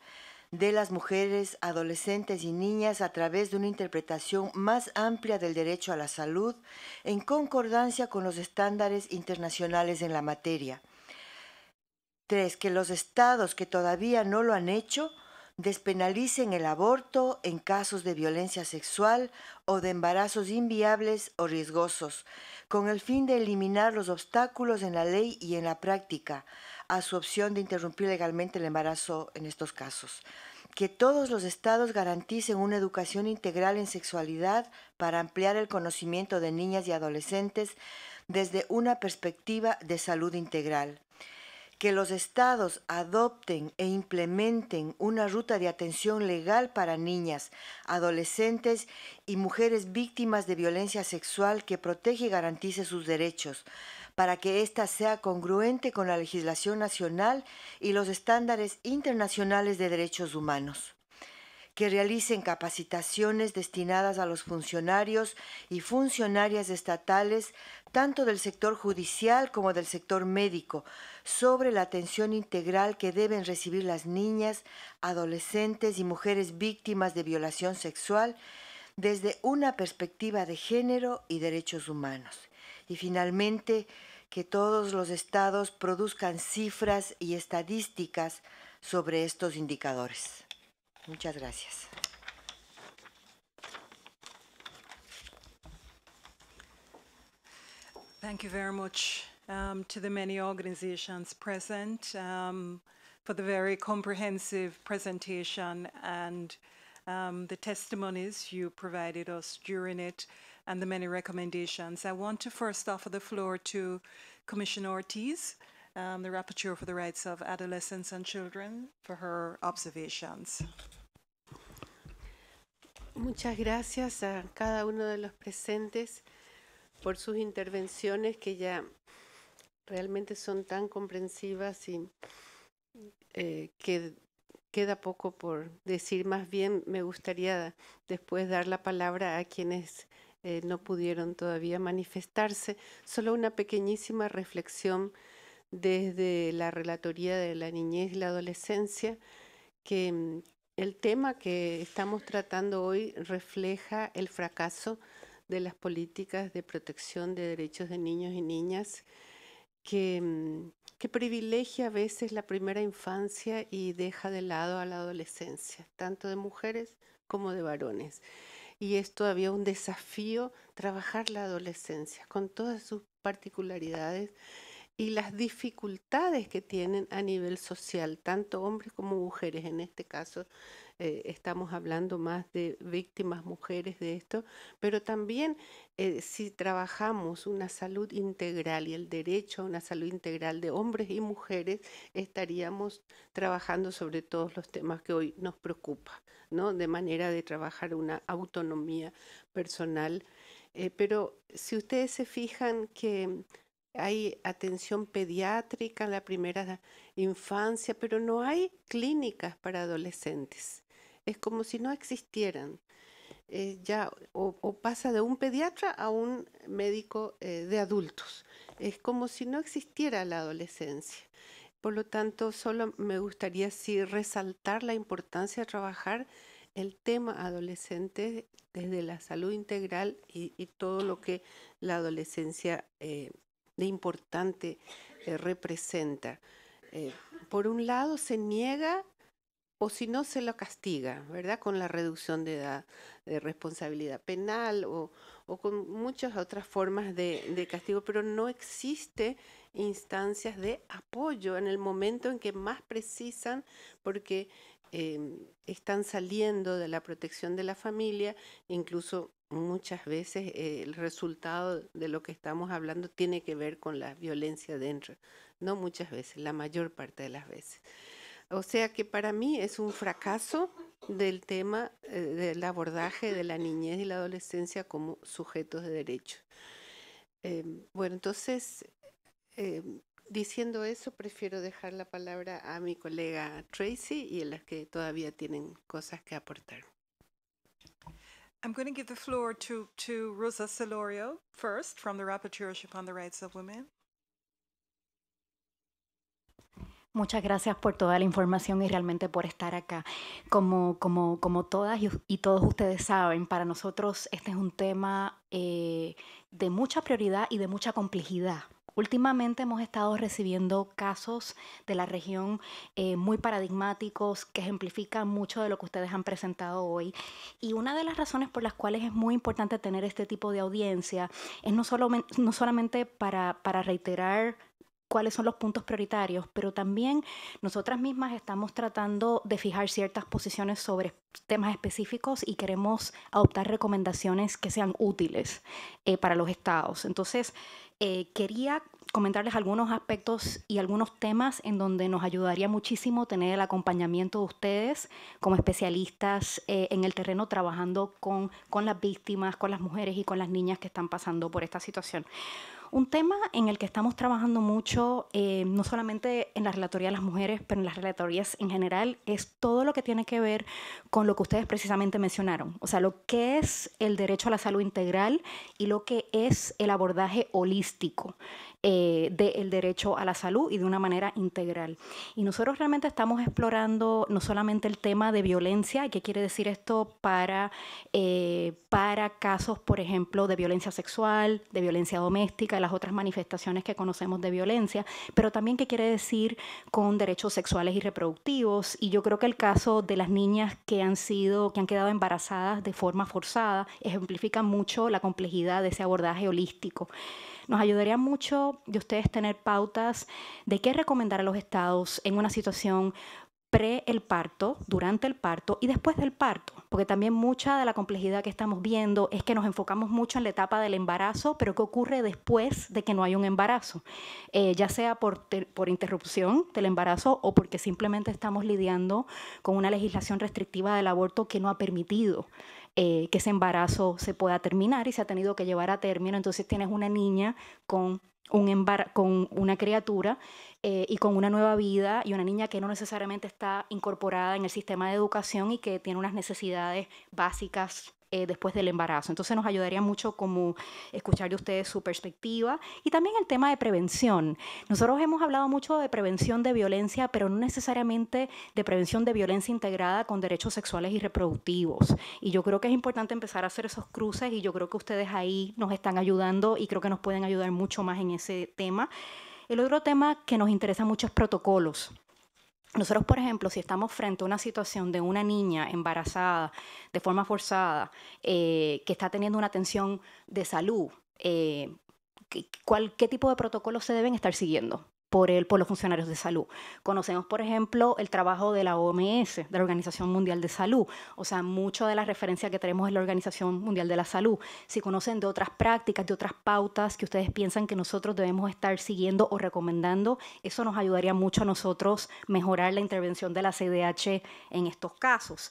de las mujeres, adolescentes y niñas a través de una interpretación más amplia del derecho a la salud en concordancia con los estándares internacionales en la materia. 3. Que los estados que todavía no lo han hecho despenalicen el aborto en casos de violencia sexual o de embarazos inviables o riesgosos, con el fin de eliminar los obstáculos en la ley y en la práctica a su opción de interrumpir legalmente el embarazo en estos casos. Que todos los estados garanticen una educación integral en sexualidad para ampliar el conocimiento de niñas y adolescentes desde una perspectiva de salud integral que los estados adopten e implementen una ruta de atención legal para niñas, adolescentes y mujeres víctimas de violencia sexual que protege y garantice sus derechos, para que ésta sea congruente con la legislación nacional y los estándares internacionales de derechos humanos que realicen capacitaciones destinadas a los funcionarios y funcionarias estatales, tanto del sector judicial como del sector médico, sobre la atención integral que deben recibir las niñas, adolescentes y mujeres víctimas de violación sexual desde una perspectiva de género y derechos humanos. Y finalmente, que todos los estados produzcan cifras y estadísticas sobre estos indicadores. Muchas gracias. Thank you very much um, to the many organizations present um, for the very comprehensive presentation and um, the testimonies you provided us during it and the many recommendations. I want to first offer the floor to Commissioner Ortiz. um, Rapporteur for the Rights of Adolescents Children, for her observations. Muchas gracias a cada uno de los presentes por sus intervenciones que ya realmente son tan comprensivas y eh, que queda poco por decir. Más bien me gustaría después dar la palabra a quienes eh, no pudieron todavía manifestarse. Solo una pequeñísima reflexión desde la Relatoría de la Niñez y la Adolescencia que mm, el tema que estamos tratando hoy refleja el fracaso de las políticas de protección de derechos de niños y niñas mm, que, privilegia a veces la primera infancia y deja de lado a la adolescencia, tanto de mujeres como de varones. Y es todavía un desafío trabajar la adolescencia con todas sus particularidades y las dificultades que tienen a nivel social, tanto hombres como mujeres. En este caso eh, estamos hablando más de víctimas mujeres de esto, pero también eh, si trabajamos una salud integral y el derecho a una salud integral de hombres y mujeres, estaríamos trabajando sobre todos los temas que hoy nos preocupa, ¿no? De manera de trabajar una autonomía personal. Eh, pero si ustedes se fijan que hay atención pediátrica en la primera infancia, pero no hay clínicas para adolescentes. Es como si no existieran. Eh, ya o, pasa de un pediatra a un médico eh, de adultos. Es como si no existiera la adolescencia. Por lo tanto, solo me gustaría sí resaltar la importancia de trabajar el tema adolescente desde la salud integral y, todo lo que la adolescencia eh, de importante eh, representa. Eh, por un lado, se niega o si no, se lo castiga, ¿verdad? Con la reducción de, edad, de responsabilidad penal o, con muchas otras formas de, castigo, pero no existe instancias de apoyo en el momento en que más precisan, porque eh, están saliendo de la protección de la familia, incluso muchas veces eh, el resultado de lo que estamos hablando tiene que ver con la violencia dentro. No muchas veces, la mayor parte de las veces. O sea que para mí es un fracaso del tema eh, del abordaje de la niñez y la adolescencia como sujetos de derecho. Eh, bueno, entonces, diciendo eso, prefiero dejar la palabra a mi colega Tracy y a las que todavía tienen cosas que aportar. I'm going to give the floor Rosa Celorio first from the on the Rights of Women. Muchas gracias por toda la información y realmente por estar acá. Como, como, como todas y, todos ustedes saben, para nosotros este es un tema eh, de mucha prioridad y de mucha complejidad. Últimamente hemos estado recibiendo casos de la región eh, muy paradigmáticos que ejemplifican mucho de lo que ustedes han presentado hoy. Y una de las razones por las cuales es muy importante tener este tipo de audiencia es no, solo, no solamente para, reiterar cuáles son los puntos prioritarios, pero también nosotras mismas estamos tratando de fijar ciertas posiciones sobre temas específicos y queremos adoptar recomendaciones que sean útiles eh, para los estados. Entonces, eh, quería comentarles algunos aspectos y algunos temas en donde nos ayudaría muchísimo tener el acompañamiento de ustedes como especialistas eh, en el terreno trabajando con, con las víctimas, con las mujeres y con las niñas que están pasando por esta situación. Un tema en el que estamos trabajando mucho, eh, no solamente en la relatoría de las mujeres, pero en las relatorías en general, es todo lo que tiene que ver con lo que ustedes precisamente mencionaron. O sea, lo que es el derecho a la salud integral y lo que es el abordaje holístico. Eh, del derecho a la salud y de una manera integral. Y nosotros realmente estamos explorando no solamente el tema de violencia, y qué quiere decir esto para, eh, para casos, por ejemplo, de violencia sexual, de violencia doméstica, las otras manifestaciones que conocemos de violencia, pero también qué quiere decir con derechos sexuales y reproductivos. Y yo creo que el caso de las niñas que han sido, que han quedado embarazadas de forma forzada, ejemplifica mucho la complejidad de ese abordaje holístico. Nos ayudaría mucho de ustedes tener pautas de qué recomendar a los estados en una situación pre el parto, durante el parto y después del parto, porque también mucha de la complejidad que estamos viendo es que nos enfocamos mucho en la etapa del embarazo, pero qué ocurre después de que no hay un embarazo, eh, ya sea por, por interrupción del embarazo o porque simplemente estamos lidiando con una legislación restrictiva del aborto que no ha permitido eh, que ese embarazo se pueda terminar y se ha tenido que llevar a término. Entonces tienes una niña con, un con una criatura eh, y con una nueva vida y una niña que no necesariamente está incorporada en el sistema de educación y que tiene unas necesidades básicas eh, después del embarazo. Entonces nos ayudaría mucho como escuchar de ustedes su perspectiva y también el tema de prevención. Nosotros hemos hablado mucho de prevención de violencia, pero no necesariamente de prevención de violencia integrada con derechos sexuales y reproductivos. Y yo creo que es importante empezar a hacer esos cruces y yo creo que ustedes ahí nos están ayudando y creo que nos pueden ayudar mucho más en ese tema. El otro tema que nos interesa mucho es protocolos. Nosotros, por ejemplo, si estamos frente a una situación de una niña embarazada de forma forzada eh, que está teniendo una atención de salud, eh, ¿qué tipo de protocolos se deben estar siguiendo? por, por los funcionarios de salud. Conocemos, por ejemplo, el trabajo de la OMS, de la Organización Mundial de Salud. O sea, mucho de la referencia que tenemos es la Organización Mundial de la Salud. Si conocen de otras prácticas, de otras pautas que ustedes piensan que nosotros debemos estar siguiendo o recomendando, eso nos ayudaría mucho a nosotros mejorar la intervención de la CDH en estos casos.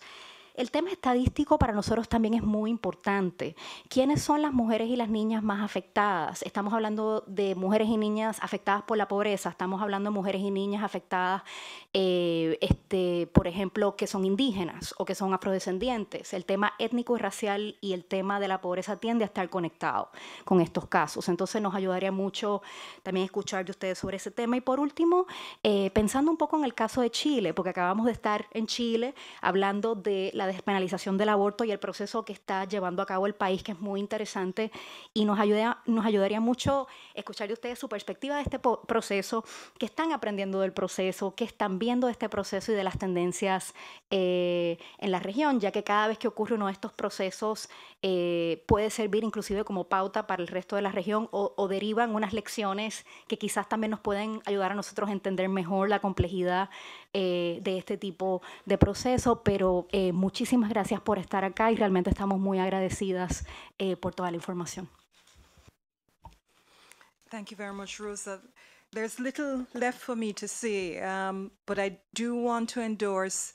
El tema estadístico para nosotros también es muy importante. ¿Quiénes son las mujeres y las niñas más afectadas? Estamos hablando de mujeres y niñas afectadas por la pobreza, estamos hablando de mujeres y niñas afectadas, eh, este, por ejemplo, que son indígenas o que son afrodescendientes. El tema étnico y racial y el tema de la pobreza tiende a estar conectado con estos casos. Entonces nos ayudaría mucho también escuchar de ustedes sobre ese tema. Y por último, eh, pensando un poco en el caso de Chile, porque acabamos de estar en Chile hablando de la la despenalización del aborto y el proceso que está llevando a cabo el país, que es muy interesante y nos, ayuda, nos ayudaría mucho escuchar de ustedes su perspectiva de este proceso, qué están aprendiendo del proceso, qué están viendo de este proceso y de las tendencias eh, en la región, ya que cada vez que ocurre uno de estos procesos eh, puede servir inclusive como pauta para el resto de la región o, derivan unas lecciones que quizás también nos pueden ayudar a nosotros a entender mejor la complejidad eh, de este tipo de proceso, pero eh, muchísimas gracias por estar acá y realmente estamos muy agradecidas eh, por toda la información. Thank you very much, Rosa. There's little left for me to say, um, but I do want to endorse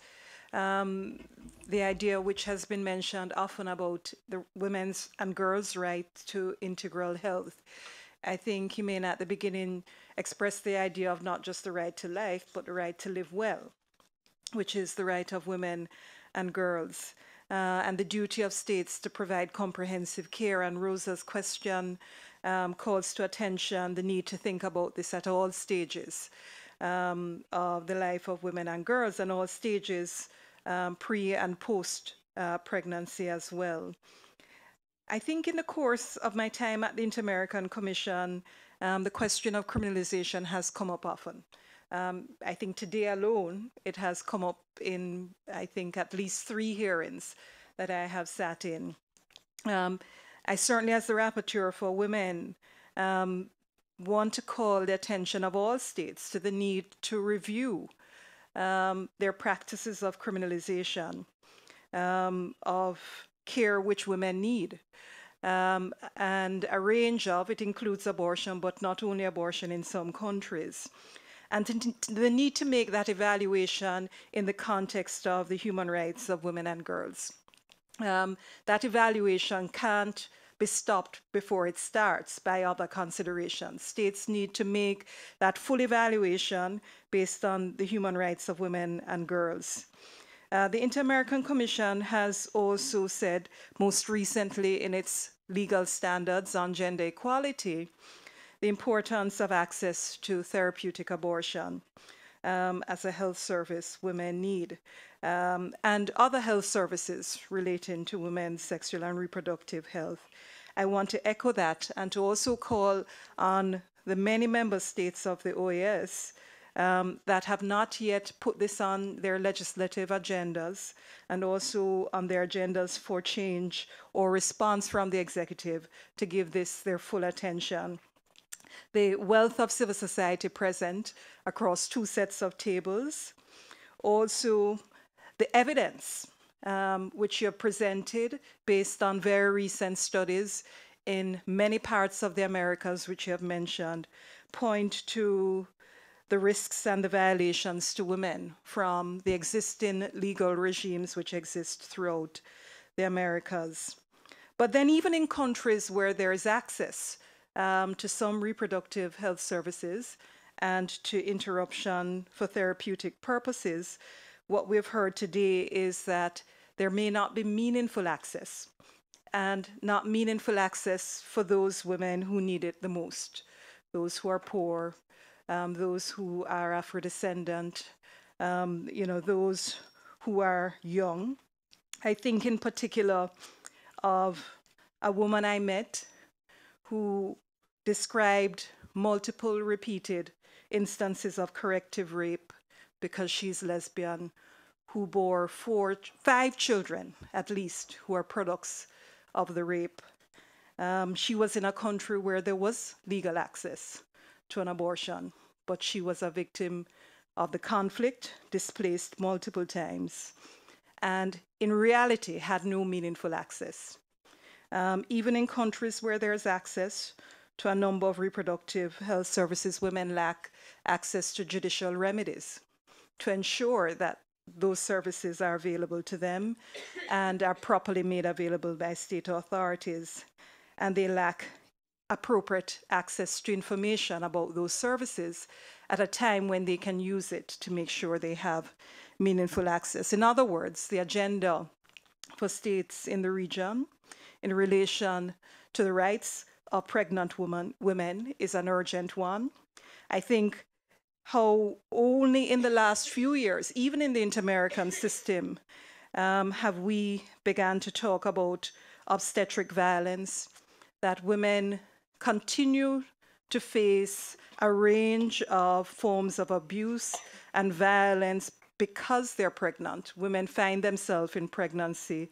um, the idea which has been mentioned often about the women's and girls' right to integral health. I think you may, at the beginning express the idea of not just the right to life, but the right to live well, which is the right of women and girls. Uh, and the duty of states to provide comprehensive care. And Rosa's question um, calls to attention the need to think about this at all stages um, of the life of women and girls, and all stages um, pre and post uh, pregnancy as well. I think in the course of my time at the Inter American Commission, um, the question of criminalization has come up often. Um, I think today alone, it has come up in, I think, at least three hearings that I have sat in. Um, I certainly, as the rapporteur for women, um, want to call the attention of all states to the need to review um, their practices of criminalization, um, of care which women need. Um, and a range of it includes abortion, but not only abortion in some countries and the need to make that evaluation in the context of the human rights of women and girls. Um, that evaluation can't be stopped before it starts by other considerations. States need to make that full evaluation based on the human rights of women and girls. Uh, the Inter American Commission has also said, most recently in its legal standards on gender equality, the importance of access to therapeutic abortion um, as a health service women need, um, and other health services relating to women's sexual and reproductive health. I want to echo that and to also call on the many member states of the OAS um, that have not yet put this on their legislative agendas and also on their agendas for change or response from the executive to give this their full attention the wealth of civil society present across two sets of tables. Also, the evidence um, which you have presented based on very recent studies in many parts of the Americas, which you have mentioned, point to the risks and the violations to women from the existing legal regimes which exist throughout the Americas. But then, even in countries where there is access um, to some reproductive health services and to interruption for therapeutic purposes, what we've heard today is that there may not be meaningful access and not meaningful access for those women who need it the most, those who are poor, um, those who are Afro-descendant, um, you know, those who are young. I think in particular of a woman I met who described multiple repeated instances of corrective rape because she's lesbian who bore four, five children at least who are products of the rape. Um, she was in a country where there was legal access to an abortion, but she was a victim of the conflict, displaced multiple times, and in reality had no meaningful access. Um, even in countries where there's access, to a number of reproductive health services, women lack access to judicial remedies to ensure that those services are available to them and are properly made available by state authorities. And they lack appropriate access to information about those services at a time when they can use it to make sure they have meaningful access. In other words, the agenda for states in the region in relation to the rights uh, pregnant woman, women is an urgent one. I think how only in the last few years, even in the inter-American system, um, have we began to talk about obstetric violence, that women continue to face a range of forms of abuse and violence because they're pregnant. Women find themselves in pregnancy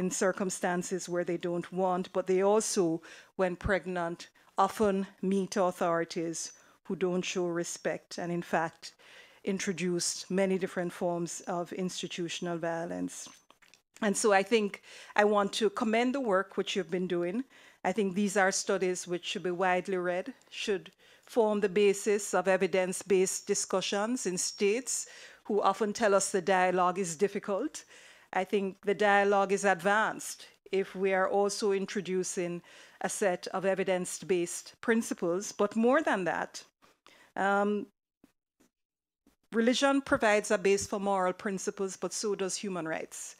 in circumstances where they don't want, but they also, when pregnant, often meet authorities who don't show respect and, in fact, introduce many different forms of institutional violence. And so I think I want to commend the work which you've been doing. I think these are studies which should be widely read, should form the basis of evidence based discussions in states who often tell us the dialogue is difficult. I think the dialogue is advanced if we are also introducing a set of evidence based principles. But more than that, um, religion provides a base for moral principles, but so does human rights.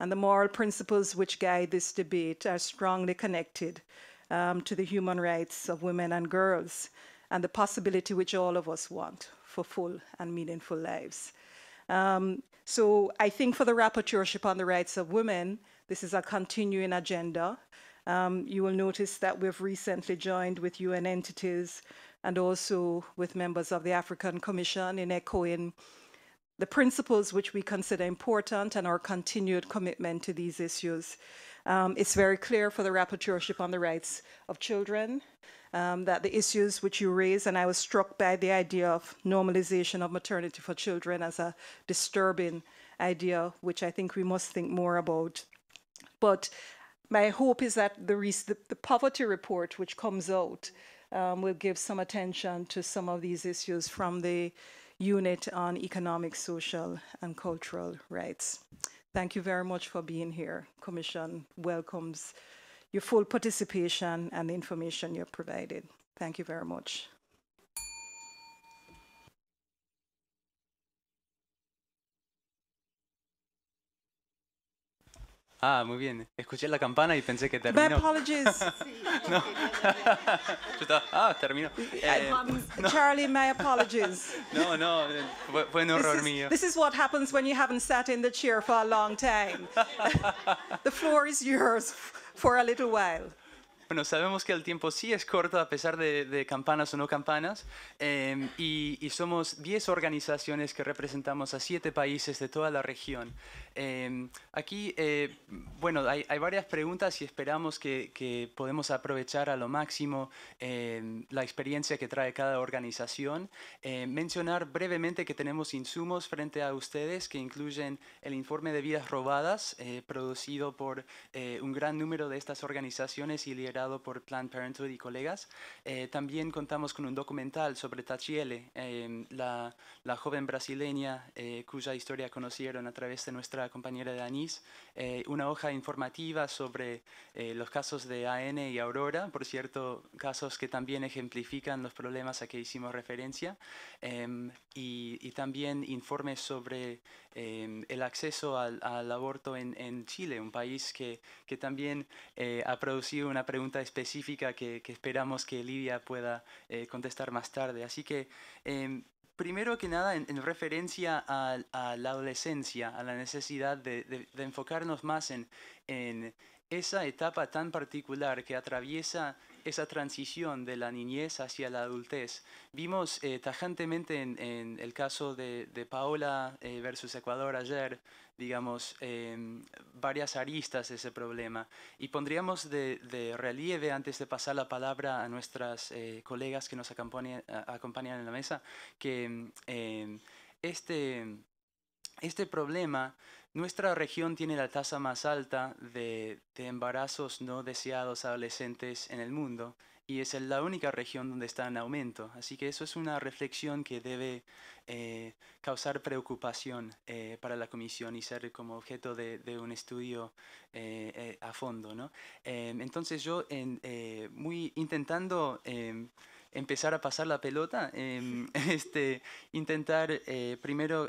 And the moral principles which guide this debate are strongly connected um, to the human rights of women and girls and the possibility which all of us want for full and meaningful lives. Um, so I think for the rapporteurship on the rights of women, this is a continuing agenda. Um, you will notice that we've recently joined with UN entities and also with members of the African Commission in echoing the principles which we consider important and our continued commitment to these issues. Um, it's very clear for the rapporteurship on the rights of children um, that the issues which you raise, and I was struck by the idea of normalization of maternity for children as a disturbing idea, which I think we must think more about. But my hope is that the, the, the poverty report which comes out um, will give some attention to some of these issues from the unit on economic, social, and cultural rights. Thank you very much for being here. Commission welcomes your full participation and the information you have provided. Thank you very much. Ah, muy bien. Escuché la campana y pensé que terminó. My apologies. no. Yo estaba, ah, terminó. Eh, no. Charlie, my apologies. no, no, fue, fue un error this is, mío. This is what happens when you haven't sat in the chair for a long time. the floor is yours. for a little while. Bueno, sabemos que el tiempo sí es corto a pesar de, campanas o no campanas em, y, y, somos 10 organizaciones que representamos a 7 países de toda la región Em, aquí, eh, bueno, hay, varias preguntas y esperamos que, podemos aprovechar a lo máximo em, la experiencia que trae cada organización. Em, mencionar brevemente que tenemos insumos frente a ustedes que incluyen el informe de vidas robadas, eh, producido por eh, un gran número de estas organizaciones y liderado por Planned Parenthood y colegas. también contamos con un documental sobre Tachiele, la, la, joven brasileña cuya historia conocieron a través de nuestra compañera de eh, una hoja informativa sobre eh, los casos de AN y Aurora, por cierto, casos que también ejemplifican los problemas a que hicimos referencia, em, y, también informes sobre em, el acceso al, aborto en, Chile, un país que, que también eh, ha producido una pregunta específica que, que esperamos que Lidia pueda eh, contestar más tarde. Así que em, primero que nada, en, referencia a, la adolescencia, a la necesidad de, enfocarnos más en, esa etapa tan particular que atraviesa esa transición de la niñez hacia la adultez. Vimos eh, tajantemente en, el caso de, Paola eh, versus Ecuador ayer, digamos, em, varias aristas de ese problema. Y pondríamos de, relieve, antes de pasar la palabra a nuestras eh, colegas que nos acompañan, en la mesa, que em, em, este, este problema, nuestra región tiene la tasa más alta de embarazos no deseados adolescentes en el mundo y es la única región donde está en aumento. Así que eso es una reflexión que debe eh, causar preocupación eh, para la Comisión y ser como objeto de, un estudio eh, a fondo. ¿no? Em, entonces yo en, muy intentando em, empezar a pasar la pelota, em, este, intentar primero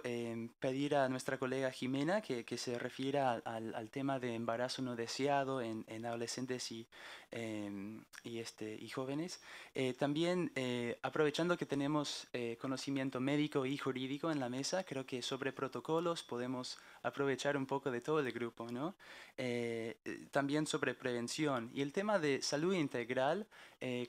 pedir a nuestra colega Jimena que, se refiera al, tema de embarazo no deseado en, en adolescentes y, Em, y, este, y jóvenes. Eh, también, eh, aprovechando que tenemos eh, conocimiento médico y jurídico en la mesa, creo que sobre protocolos podemos aprovechar un poco de todo el grupo, ¿no? también sobre prevención. Y el tema de salud integral,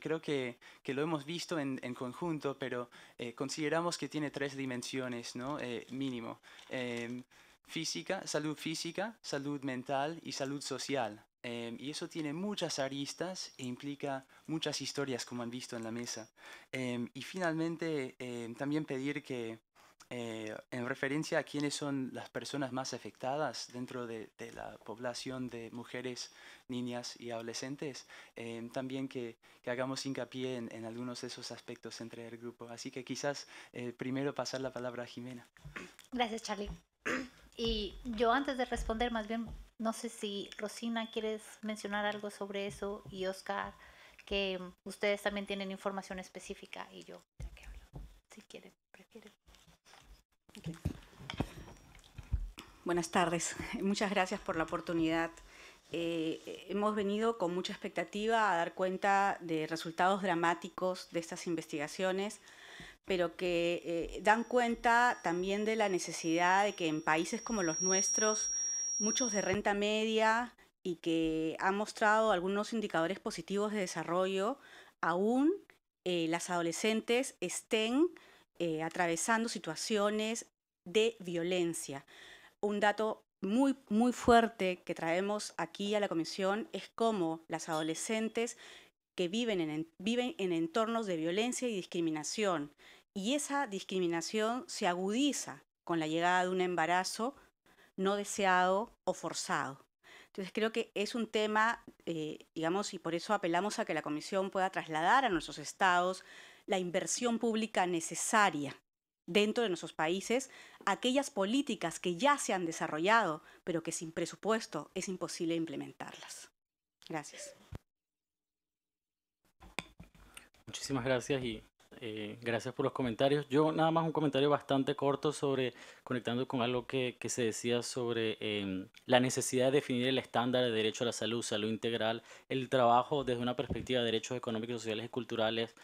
creo que, que, lo hemos visto en, en conjunto, pero consideramos que tiene tres dimensiones, ¿no? mínimo em, física, salud física, salud mental y salud social. Em, y eso tiene muchas aristas e implica muchas historias, como han visto en la mesa. Em, y finalmente, em, también pedir que, eh, en referencia a quiénes son las personas más afectadas dentro de, la población de mujeres, niñas y adolescentes, también que, hagamos hincapié en, en, algunos de esos aspectos entre el grupo. Así que quizás eh, primero pasar la palabra a Jimena. Gracias, Charlie. Y yo antes de responder, más bien no sé si Rosina quieres mencionar algo sobre eso y Oscar, que ustedes también tienen información específica y yo si quieren, prefieren. Buenas tardes, muchas gracias por la oportunidad. Eh, hemos venido con mucha expectativa a dar cuenta de resultados dramáticos de estas investigaciones, pero que eh, dan cuenta también de la necesidad de que en países como los nuestros muchos de renta media y que ha mostrado algunos indicadores positivos de desarrollo, aún eh, las adolescentes estén eh, atravesando situaciones de violencia. Un dato muy, fuerte que traemos aquí a la comisión es cómo las adolescentes que viven viven en entornos de violencia y discriminación, y esa discriminación se agudiza con la llegada de un embarazo no deseado o forzado. Entonces creo que es un tema, eh, digamos, y por eso apelamos a que la Comisión pueda trasladar a nuestros estados la inversión pública necesaria dentro de nuestros países, aquellas políticas que ya se han desarrollado, pero que sin presupuesto es imposible implementarlas. Gracias. Muchísimas gracias y eh, gracias por los comentarios. Yo nada más un comentario bastante corto sobre, conectando con algo que, se decía sobre em, la necesidad de definir el estándar de derecho a la salud, salud integral, el trabajo desde una perspectiva de derechos económicos, sociales y culturales.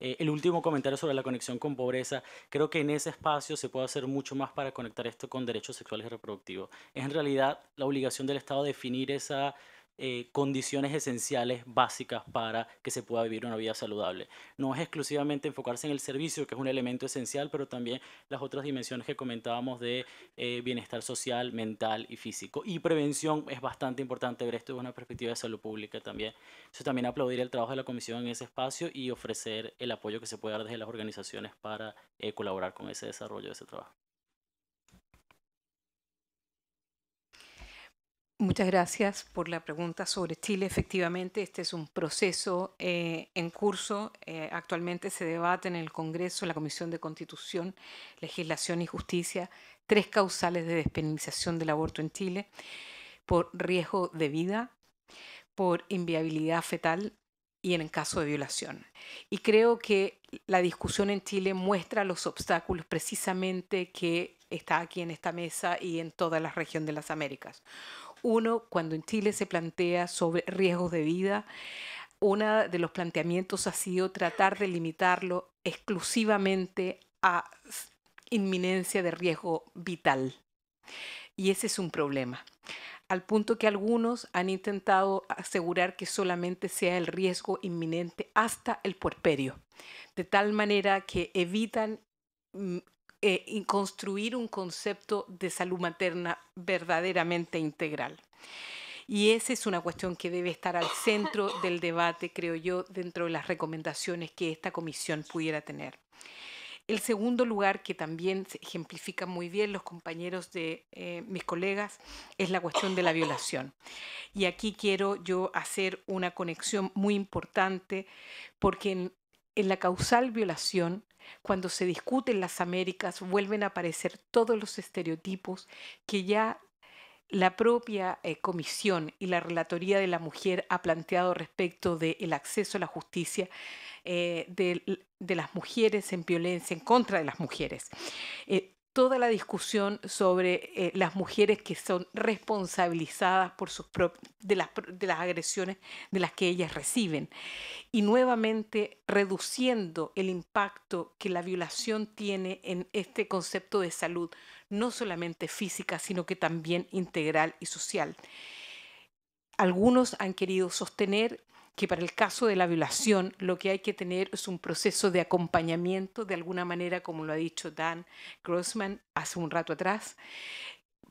Eh, el último comentario sobre la conexión con pobreza, creo que en ese espacio se puede hacer mucho más para conectar esto con derechos sexuales y reproductivos. Es en realidad la obligación del Estado definir esa eh, condiciones esenciales básicas para que se pueda vivir una vida saludable. No es exclusivamente enfocarse en el servicio, que es un elemento esencial, pero también las otras dimensiones que comentábamos de eh, bienestar social, mental y físico. Y prevención es bastante importante ver esto desde una perspectiva de salud pública también. Eso también aplaudir el trabajo de la comisión en ese espacio y ofrecer el apoyo que se puede dar desde las organizaciones para eh, colaborar con ese desarrollo de ese trabajo. Muchas gracias por la pregunta sobre Chile. Efectivamente, este es un proceso eh, en curso. Eh, actualmente se debate en el Congreso, en la Comisión de Constitución, Legislación y Justicia, tres causales de despenalización del aborto en Chile por riesgo de vida, por inviabilidad fetal y en el caso de violación. Y creo que la discusión en Chile muestra los obstáculos precisamente que está aquí en esta mesa y en toda la región de las Américas. Uno, cuando en Chile se plantea sobre riesgos de vida, uno de los planteamientos ha sido tratar de limitarlo exclusivamente a inminencia de riesgo vital. Y ese es un problema al punto que algunos han intentado asegurar que solamente sea el riesgo inminente hasta el puerperio, de tal manera que evitan mm, eh, y construir un concepto de salud materna verdaderamente integral. Y esa es una cuestión que debe estar al centro del debate, creo yo, dentro de las recomendaciones que esta comisión pudiera tener. El segundo lugar que también se ejemplifica muy bien los compañeros de eh, mis colegas es la cuestión de la violación. Y aquí quiero yo hacer una conexión muy importante porque en la causal violación cuando se discuten las Américas vuelven a aparecer todos los estereotipos que ya la propia eh, comisión y la relatoría de la mujer ha planteado respecto del acceso a la justicia eh, de, las mujeres en violencia en contra de las mujeres. Eh, toda la discusión sobre eh, las mujeres que son responsabilizadas por sus de, las, de las agresiones de las que ellas reciben. Y nuevamente reduciendo el impacto que la violación tiene en este concepto de salud, no solamente física, sino que también integral y social. Algunos han querido sostener que para el caso de la violación lo que hay que tener es un proceso de acompañamiento, de alguna manera, como lo ha dicho Dan Grossman hace un rato atrás,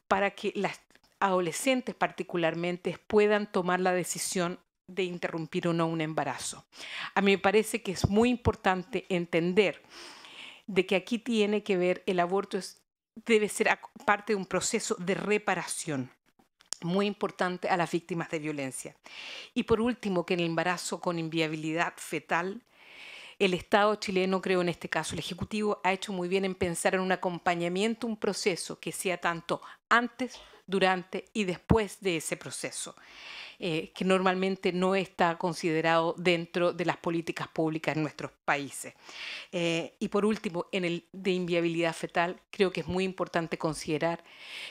para que las adolescentes particularmente puedan tomar la decisión de interrumpir o no un embarazo. A mí me parece que es muy importante entender de que aquí tiene que ver el aborto debe ser parte de un proceso de reparación muy importante a las víctimas de violencia. Y por último, que en el embarazo con inviabilidad fetal, el Estado chileno, creo en este caso, el Ejecutivo ha hecho muy bien en pensar en un acompañamiento, un proceso que sea tanto antes, durante y después de ese proceso. Eh, que normalmente no está considerado dentro de las políticas públicas en nuestros países. Eh, y por último, en el de inviabilidad fetal, creo que es muy importante considerar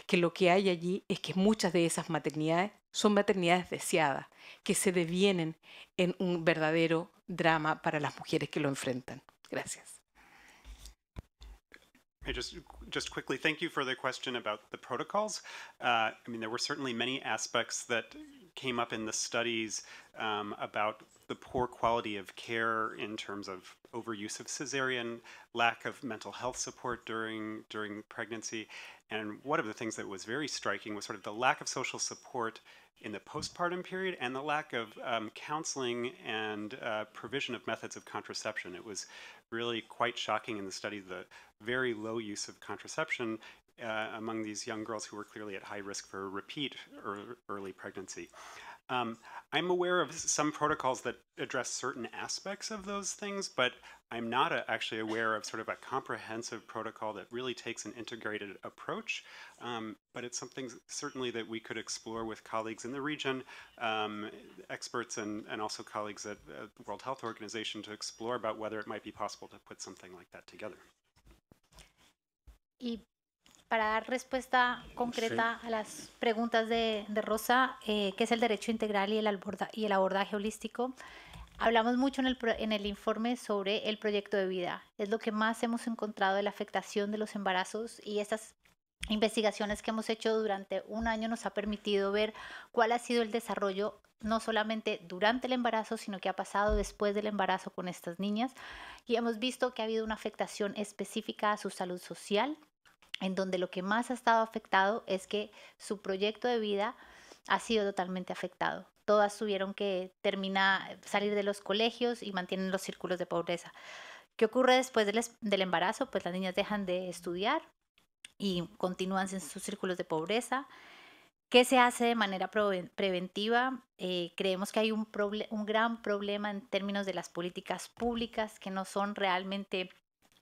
que lo que hay allí es que muchas de esas maternidades son maternidades deseadas, que se devienen en un verdadero drama para las mujeres que lo enfrentan. Gracias. just quickly, thank you for the question about the protocols. Uh, I mean, there were certainly many aspects that came up in the studies um, about the poor quality of care in terms of overuse of cesarean, lack of mental health support during during pregnancy, and one of the things that was very striking was sort of the lack of social support in the postpartum period and the lack of um, counseling and uh, provision of methods of contraception. It was really quite shocking in the study the very low use of contraception uh, among these young girls who were clearly at high risk for repeat early pregnancy. Um, I'm aware of some protocols that address certain aspects of those things, but I'm not a, actually aware of sort of a comprehensive protocol that really takes an integrated approach. Um, but it's something certainly that we could explore with colleagues in the region, um, experts, and, and also colleagues at, the World Health Organization to explore about whether it might be possible to put something like that together. para dar respuesta concreta a las preguntas de, Rosa, eh, que es el derecho integral y el, y el abordaje holístico, hablamos mucho en el, en el informe sobre el proyecto de vida. Es lo que más hemos encontrado de la afectación de los embarazos y estas investigaciones que hemos hecho durante un año nos ha permitido ver cuál ha sido el desarrollo no solamente durante el embarazo, sino que ha pasado después del embarazo con estas niñas. Y hemos visto que ha habido una afectación específica a su salud social, en donde lo que más ha estado afectado es que su proyecto de vida ha sido totalmente afectado. Todas tuvieron que terminar, salir de los colegios y mantienen los círculos de pobreza. ¿Qué ocurre después del, embarazo? Pues las niñas dejan de estudiar y continúan en sus círculos de pobreza. ¿Qué se hace de manera preventiva? Eh, creemos que hay un, un gran problema en términos de las políticas públicas que no son realmente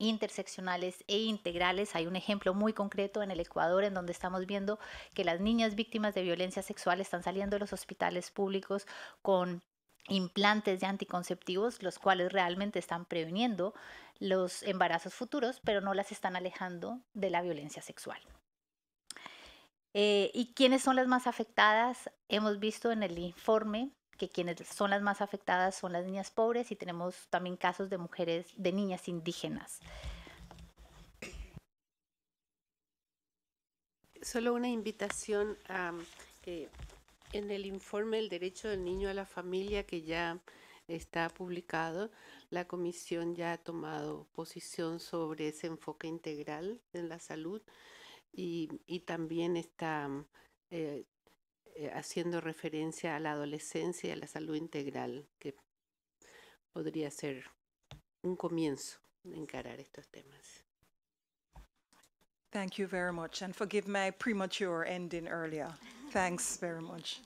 interseccionales e integrales. Hay un ejemplo muy concreto en el Ecuador en donde estamos viendo que las niñas víctimas de violencia sexual están saliendo de los hospitales públicos con implantes de anticonceptivos, los cuales realmente están previniendo los embarazos futuros, pero no las están alejando de la violencia sexual. Eh, ¿Y quiénes son las más afectadas? Hemos visto en el informe que quienes son las más afectadas son las niñas pobres y tenemos también casos de mujeres, de niñas indígenas. Solo una invitación que eh, en el informe El Derecho del Niño a la Familia que ya está publicado, la comisión ya ha tomado posición sobre ese enfoque integral en la salud y, también está eh, eh, haciendo referencia a la adolescencia y a la salud integral, que podría ser un comienzo de encarar estos temas. Thank you very much, and forgive my premature ending earlier. Thanks very much.